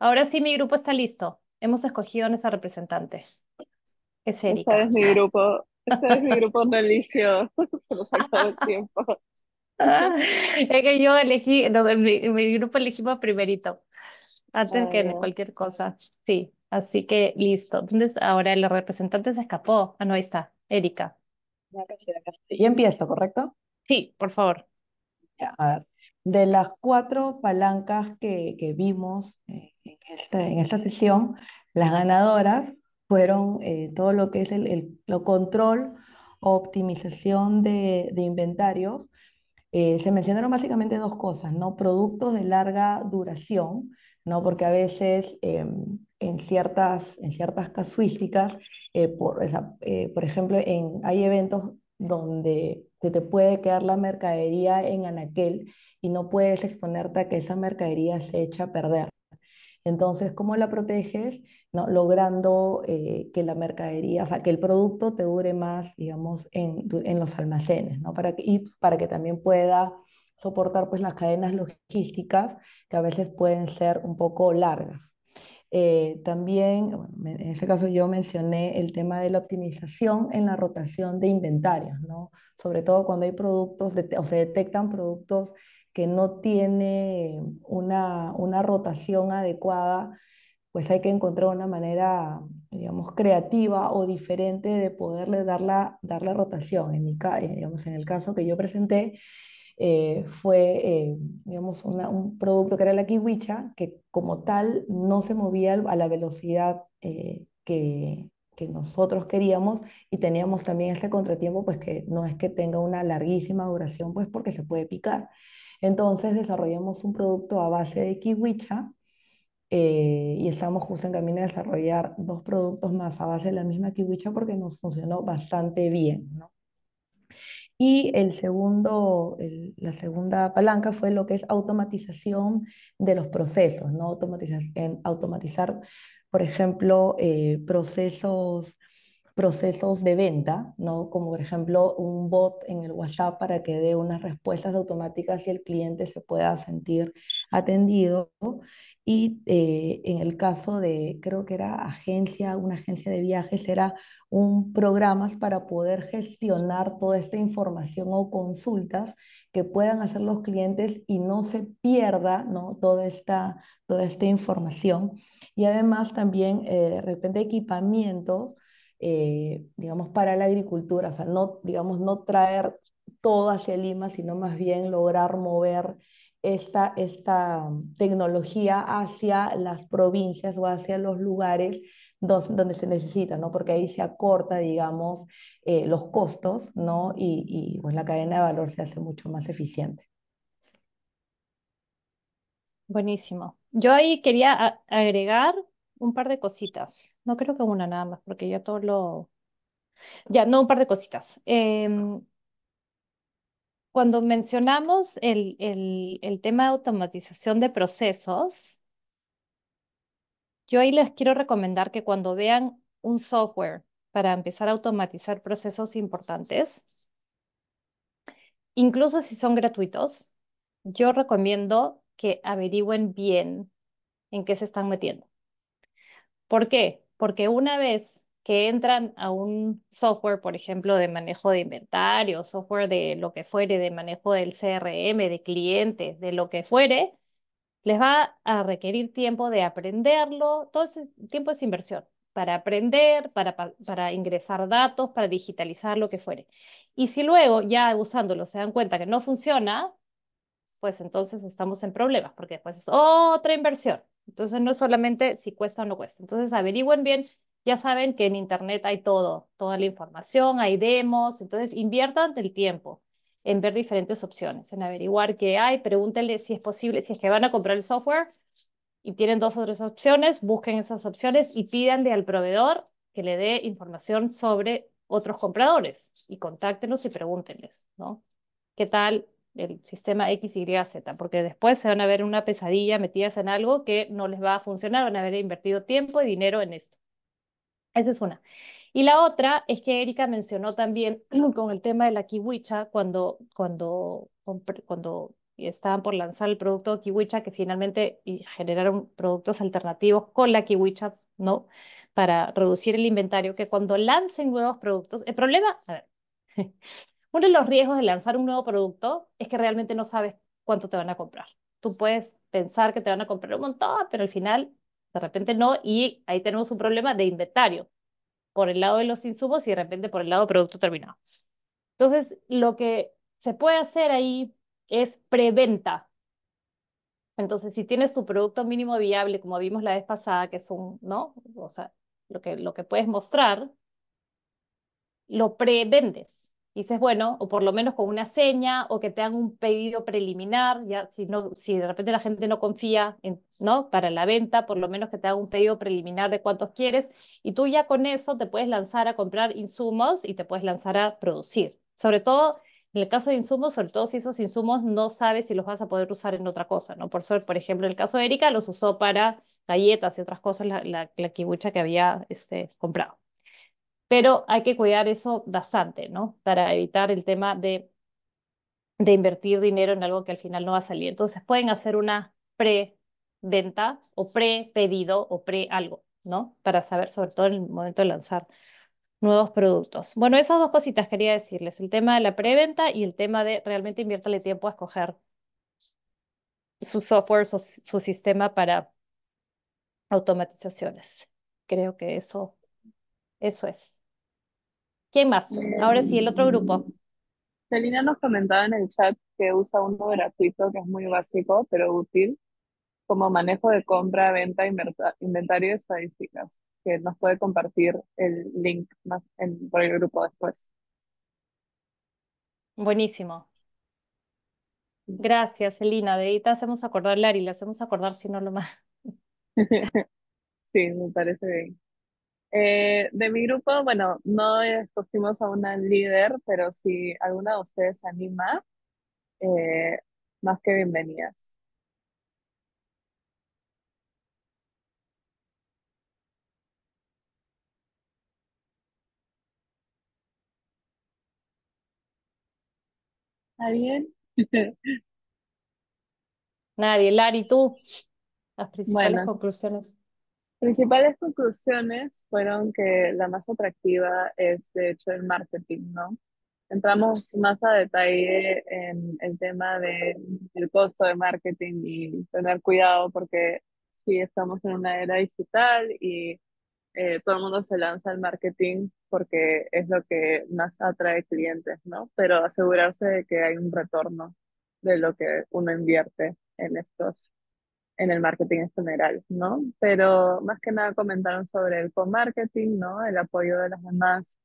Ahora sí, mi grupo está listo. Hemos escogido a nuestras representantes. Es este Erika. Este es mi grupo, este es mi grupo delicio. Se nos acabado el tiempo. es que yo elegí, no, mi, grupo elegimos primerito, antes que ah, cualquier cosa. Sí, así que listo. Entonces, ahora el representante se escapó. Ah, no, ahí está, Erika. Ya empiezo, ¿correcto? Sí, por favor. a ver de las cuatro palancas que, vimos eh, en esta, sesión, las ganadoras fueron eh, todo lo que es el, control optimización de, inventarios. Eh, se mencionaron básicamente dos cosas, ¿no? Productos de larga duración, ¿no? Porque a veces en, ciertas, en ciertas casuísticas, por, por ejemplo, en, hay eventos donde que te puede quedar la mercadería en anaquel y no puedes exponerte a que esa mercadería se eche a perder. Entonces, ¿cómo la proteges? ¿No? Logrando eh, que la mercadería, o sea, que el producto te dure más, digamos, en, los almacenes, ¿no? Para y para que también pueda soportar pues las cadenas logísticas que a veces pueden ser un poco largas. Eh, también, en ese caso yo mencioné el tema de la optimización en la rotación de inventarios, ¿no? sobre todo cuando hay productos o se detectan productos que no tienen una, una rotación adecuada, pues hay que encontrar una manera, digamos, creativa o diferente de poderle dar la, dar la rotación. En, eh, digamos, en el caso que yo presenté, eh, fue, eh, digamos, un producto que era la kiwicha, que como tal no se movía a la velocidad eh, que, nosotros queríamos y teníamos también ese contratiempo, pues que no es que tenga una larguísima duración, pues porque se puede picar. Entonces desarrollamos un producto a base de kiwicha, y estamos justo en camino de desarrollar dos productos más a base de la misma kiwicha porque nos funcionó bastante bien, ¿no? Y el segundo, la segunda palanca fue lo que es automatización de los procesos, ¿no? automatizar en automatizar, por ejemplo, eh, procesos procesos de venta, ¿no? como por ejemplo un bot en el WhatsApp para que dé unas respuestas automáticas y el cliente se pueda sentir atendido. Y eh, en el caso de, creo que era agencia, una agencia de viajes, era un programa para poder gestionar toda esta información o consultas que puedan hacer los clientes y no se pierda ¿no? Toda, esta, toda esta información. Y además también, eh, de repente, equipamientos eh, digamos, para la agricultura, o sea, no, digamos, no traer todo hacia Lima, sino más bien lograr mover esta, esta mm, tecnología hacia las provincias o hacia los lugares donde se necesita, ¿no? Porque ahí se acorta, digamos, eh, los costos, ¿no? Y, y pues la cadena de valor se hace mucho más eficiente. Buenísimo. Yo ahí quería agregar un par de cositas. No creo que una nada más, porque ya todo lo... Ya, no, un par de cositas. Em, cuando mencionamos el, el, el tema de automatización de procesos, yo ahí les quiero recomendar que cuando vean un software para empezar a automatizar procesos importantes, incluso si son gratuitos, yo recomiendo que averigüen bien en qué se están metiendo. ¿Por qué? Porque una vez que entran a un software, por ejemplo, de manejo de inventario, software de lo que fuere, de manejo del CRM, de clientes, de lo que fuere, les va a requerir tiempo de aprenderlo, todo ese tiempo es inversión, para aprender, para, para ingresar datos, para digitalizar lo que fuere. Y si luego ya usándolo se dan cuenta que no funciona, pues entonces estamos en problemas, porque después es otra inversión entonces no es solamente si cuesta o no cuesta. Entonces averigüen bien, ya saben que en Internet hay todo, toda la información, hay demos, entonces inviertan el tiempo en ver diferentes opciones, en averiguar qué hay, pregúntenle si es posible, si es que van a comprar el software y tienen dos o tres opciones, busquen esas opciones y pídanle al proveedor que le dé información sobre otros compradores y contáctenos y pregúntenles, ¿no? ¿Qué tal el sistema XYZ, porque después se van a ver una pesadilla metidas en algo que no les va a funcionar, van a haber invertido tiempo y dinero en esto. Esa es una. Y la otra es que Erika mencionó también con el tema de la kiwicha, cuando, cuando, cuando estaban por lanzar el producto kiwicha, que finalmente generaron productos alternativos con la kiwicha, ¿no? Para reducir el inventario, que cuando lancen nuevos productos, el problema, a ver, Uno de los riesgos de lanzar un nuevo producto es que realmente no sabes cuánto te van a comprar. Tú puedes pensar que te van a comprar un montón, pero al final de repente no, y ahí tenemos un problema de inventario por el lado de los insumos y de repente por el lado producto terminado. Entonces, lo que se puede hacer ahí es preventa. Entonces, si tienes tu producto mínimo viable, como vimos la vez pasada, que es un, ¿no? O sea, lo que, lo que puedes mostrar, lo prevendes dices, bueno, o por lo menos con una seña, o que te hagan un pedido preliminar, ya si, no, si de repente la gente no confía ¿no? para la venta, por lo menos que te hagan un pedido preliminar de cuántos quieres, y tú ya con eso te puedes lanzar a comprar insumos y te puedes lanzar a producir. Sobre todo, en el caso de insumos, sobre todo si esos insumos no sabes si los vas a poder usar en otra cosa, ¿no? Por por ejemplo, en el caso de Erika los usó para galletas y otras cosas, la, la, la kibucha que había este, comprado pero hay que cuidar eso bastante, ¿no? Para evitar el tema de, de invertir dinero en algo que al final no va a salir. Entonces pueden hacer una preventa o pre-pedido o pre-algo, ¿no? Para saber, sobre todo en el momento de lanzar nuevos productos. Bueno, esas dos cositas quería decirles, el tema de la preventa y el tema de realmente inviértale tiempo a escoger su software, su, su sistema para automatizaciones. Creo que eso, eso es. ¿Quién más? Ahora sí, el otro em, grupo. Celina nos comentaba en el chat que usa uno gratuito que es muy básico pero útil como manejo de compra, venta, inventario y estadísticas, que nos puede compartir el link por el grupo después. Buenísimo. Gracias, Celina. De ahí te hacemos acordar, Lari, le hacemos acordar si no lo más. sí, me parece bien. Eh, de mi grupo, bueno, no escogimos a una líder, pero si alguna de ustedes se anima, eh, más que bienvenidas. ¿Está bien? Nadie, Lari, tú, las principales conclusiones principales conclusiones fueron que la más atractiva es de hecho el marketing, ¿no? Entramos más a detalle en el tema del costo de marketing y tener cuidado porque si estamos en una era digital y eh, todo el mundo se lanza al marketing porque es lo que más atrae clientes, ¿no? Pero asegurarse de que hay un retorno de lo que uno invierte en estos en el marketing en general, ¿no? Pero más que nada comentaron sobre el co-marketing, ¿no? El apoyo de las demás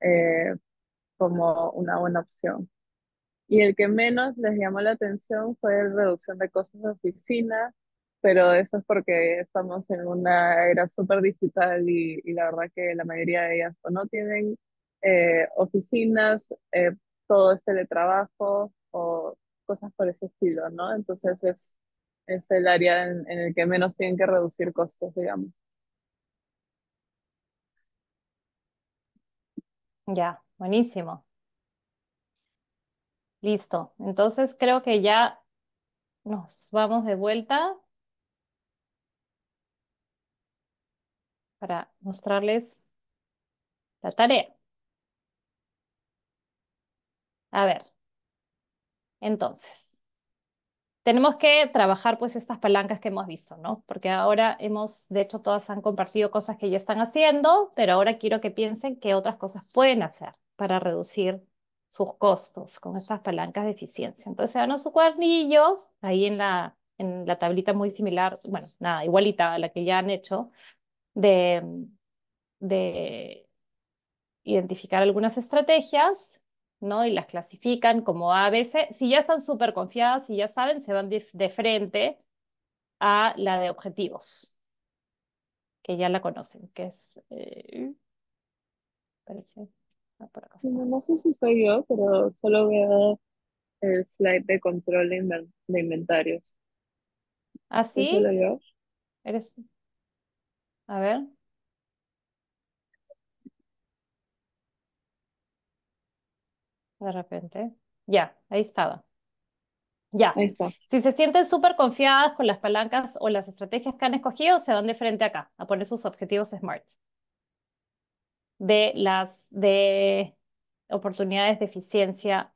eh, como una buena opción. Y el que menos les llamó la atención fue la reducción de costos de oficina, pero eso es porque estamos en una era súper digital y, la verdad que la mayoría de ellas no tienen eh, oficinas, eh, todo es teletrabajo o cosas por ese estilo, ¿no? Entonces es es el área en, el que menos tienen que reducir costos, digamos. Ya, buenísimo. Listo. Entonces creo que ya nos vamos de vuelta para mostrarles la tarea. A ver, entonces tenemos que trabajar pues estas palancas que hemos visto, ¿no? Porque ahora hemos, de hecho, todas han compartido cosas que ya están haciendo, pero ahora quiero que piensen qué otras cosas pueden hacer para reducir sus costos con estas palancas de eficiencia. Entonces se a su cuernillo, ahí en la, en la tablita muy similar, bueno, nada, igualita a la que ya han hecho, de, de identificar algunas estrategias ¿no? Y las clasifican como A, B, Si ya están súper confiadas, si ya saben, se van de, frente a la de objetivos, que ya la conocen, que es... Eh, no, sé si soy yo, pero solo veo el slide de control de, inventarios. ¿Ah, sí? Eres... A ver. de repente. Ya, ahí estaba. Ya. Ahí está. Si se sienten súper confiadas con las palancas o las estrategias que han escogido, se van de frente acá a poner sus objetivos SMART de las de oportunidades de eficiencia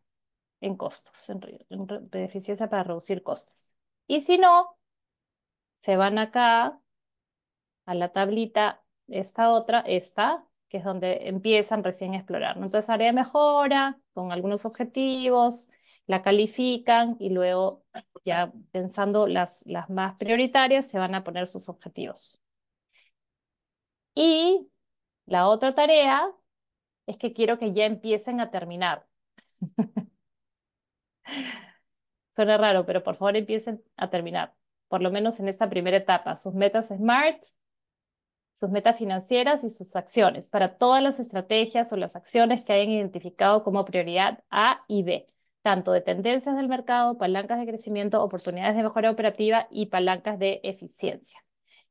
en costos, en, de eficiencia para reducir costos. Y si no, se van acá a la tablita, esta otra, esta, que es donde empiezan recién a explorar. Entonces, área de mejora, con algunos objetivos, la califican y luego, ya pensando las, las más prioritarias, se van a poner sus objetivos. Y la otra tarea es que quiero que ya empiecen a terminar. Suena raro, pero por favor empiecen a terminar, por lo menos en esta primera etapa. Sus metas SMART sus metas financieras y sus acciones para todas las estrategias o las acciones que hayan identificado como prioridad A y B, tanto de tendencias del mercado, palancas de crecimiento, oportunidades de mejora operativa y palancas de eficiencia.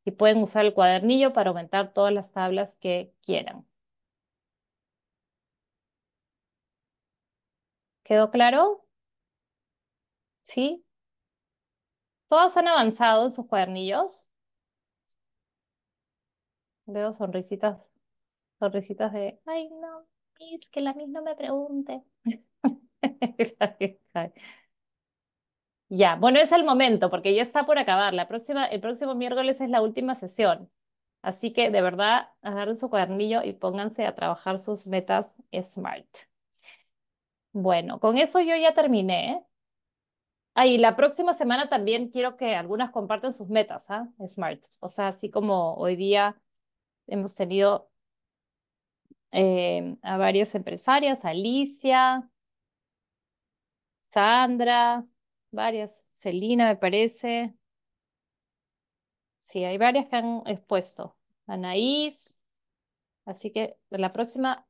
Y pueden usar el cuadernillo para aumentar todas las tablas que quieran. ¿Quedó claro? ¿Sí? ¿Todas han avanzado en sus cuadernillos? Veo sonrisitas, sonrisitas de, ay no, que la misma me pregunte. ya, bueno, es el momento, porque ya está por acabar. La próxima, el próximo miércoles es la última sesión. Así que de verdad, agarren su cuadernillo y pónganse a trabajar sus metas SMART. Bueno, con eso yo ya terminé. ¿eh? ahí la próxima semana también quiero que algunas compartan sus metas, ¿ah? SMART. O sea, así como hoy día hemos tenido eh, a varias empresarias, Alicia, Sandra, varias, Celina me parece. Sí, hay varias que han expuesto. Anaís. Así que la próxima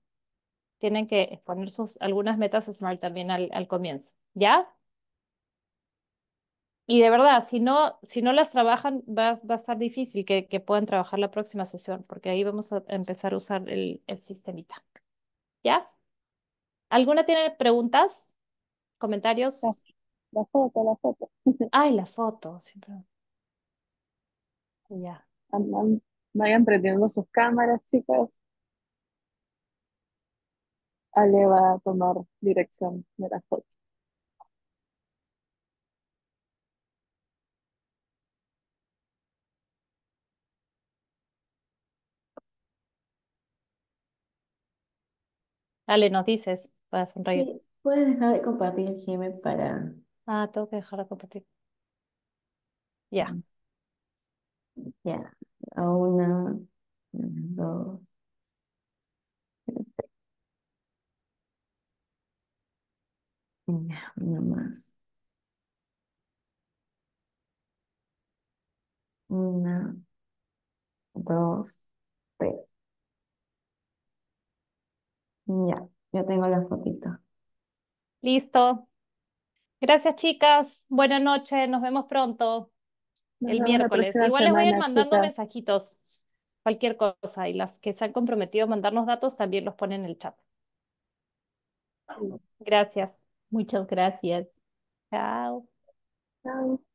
tienen que exponer sus algunas metas SMART también al comienzo. ¿Ya? y de verdad, si no, si no las trabajan, va, a estar difícil que, puedan trabajar la próxima sesión, porque ahí vamos a empezar a usar el, el sistemita. ¿Ya? ¿Alguna tiene preguntas? ¿Comentarios? La, foto, la foto. Ay, la foto, Ya. vayan prendiendo sus cámaras, chicas. Ale va a tomar dirección de la foto. Ale, nos dices para sonreír. puedes dejar de compartir, Jimmy, para. Ah, tengo que dejar de compartir. Ya. Ya. A una, dos. Ya, una más. Una, dos, tres. Ya, yo tengo la fotito. Listo. Gracias, chicas. Buenas noches. Nos vemos pronto el miércoles. Igual les voy a ir mandando mensajitos, cualquier cosa. Y las que se han comprometido a mandarnos datos también los ponen en el chat. Gracias. Muchas gracias. Chao. Chao.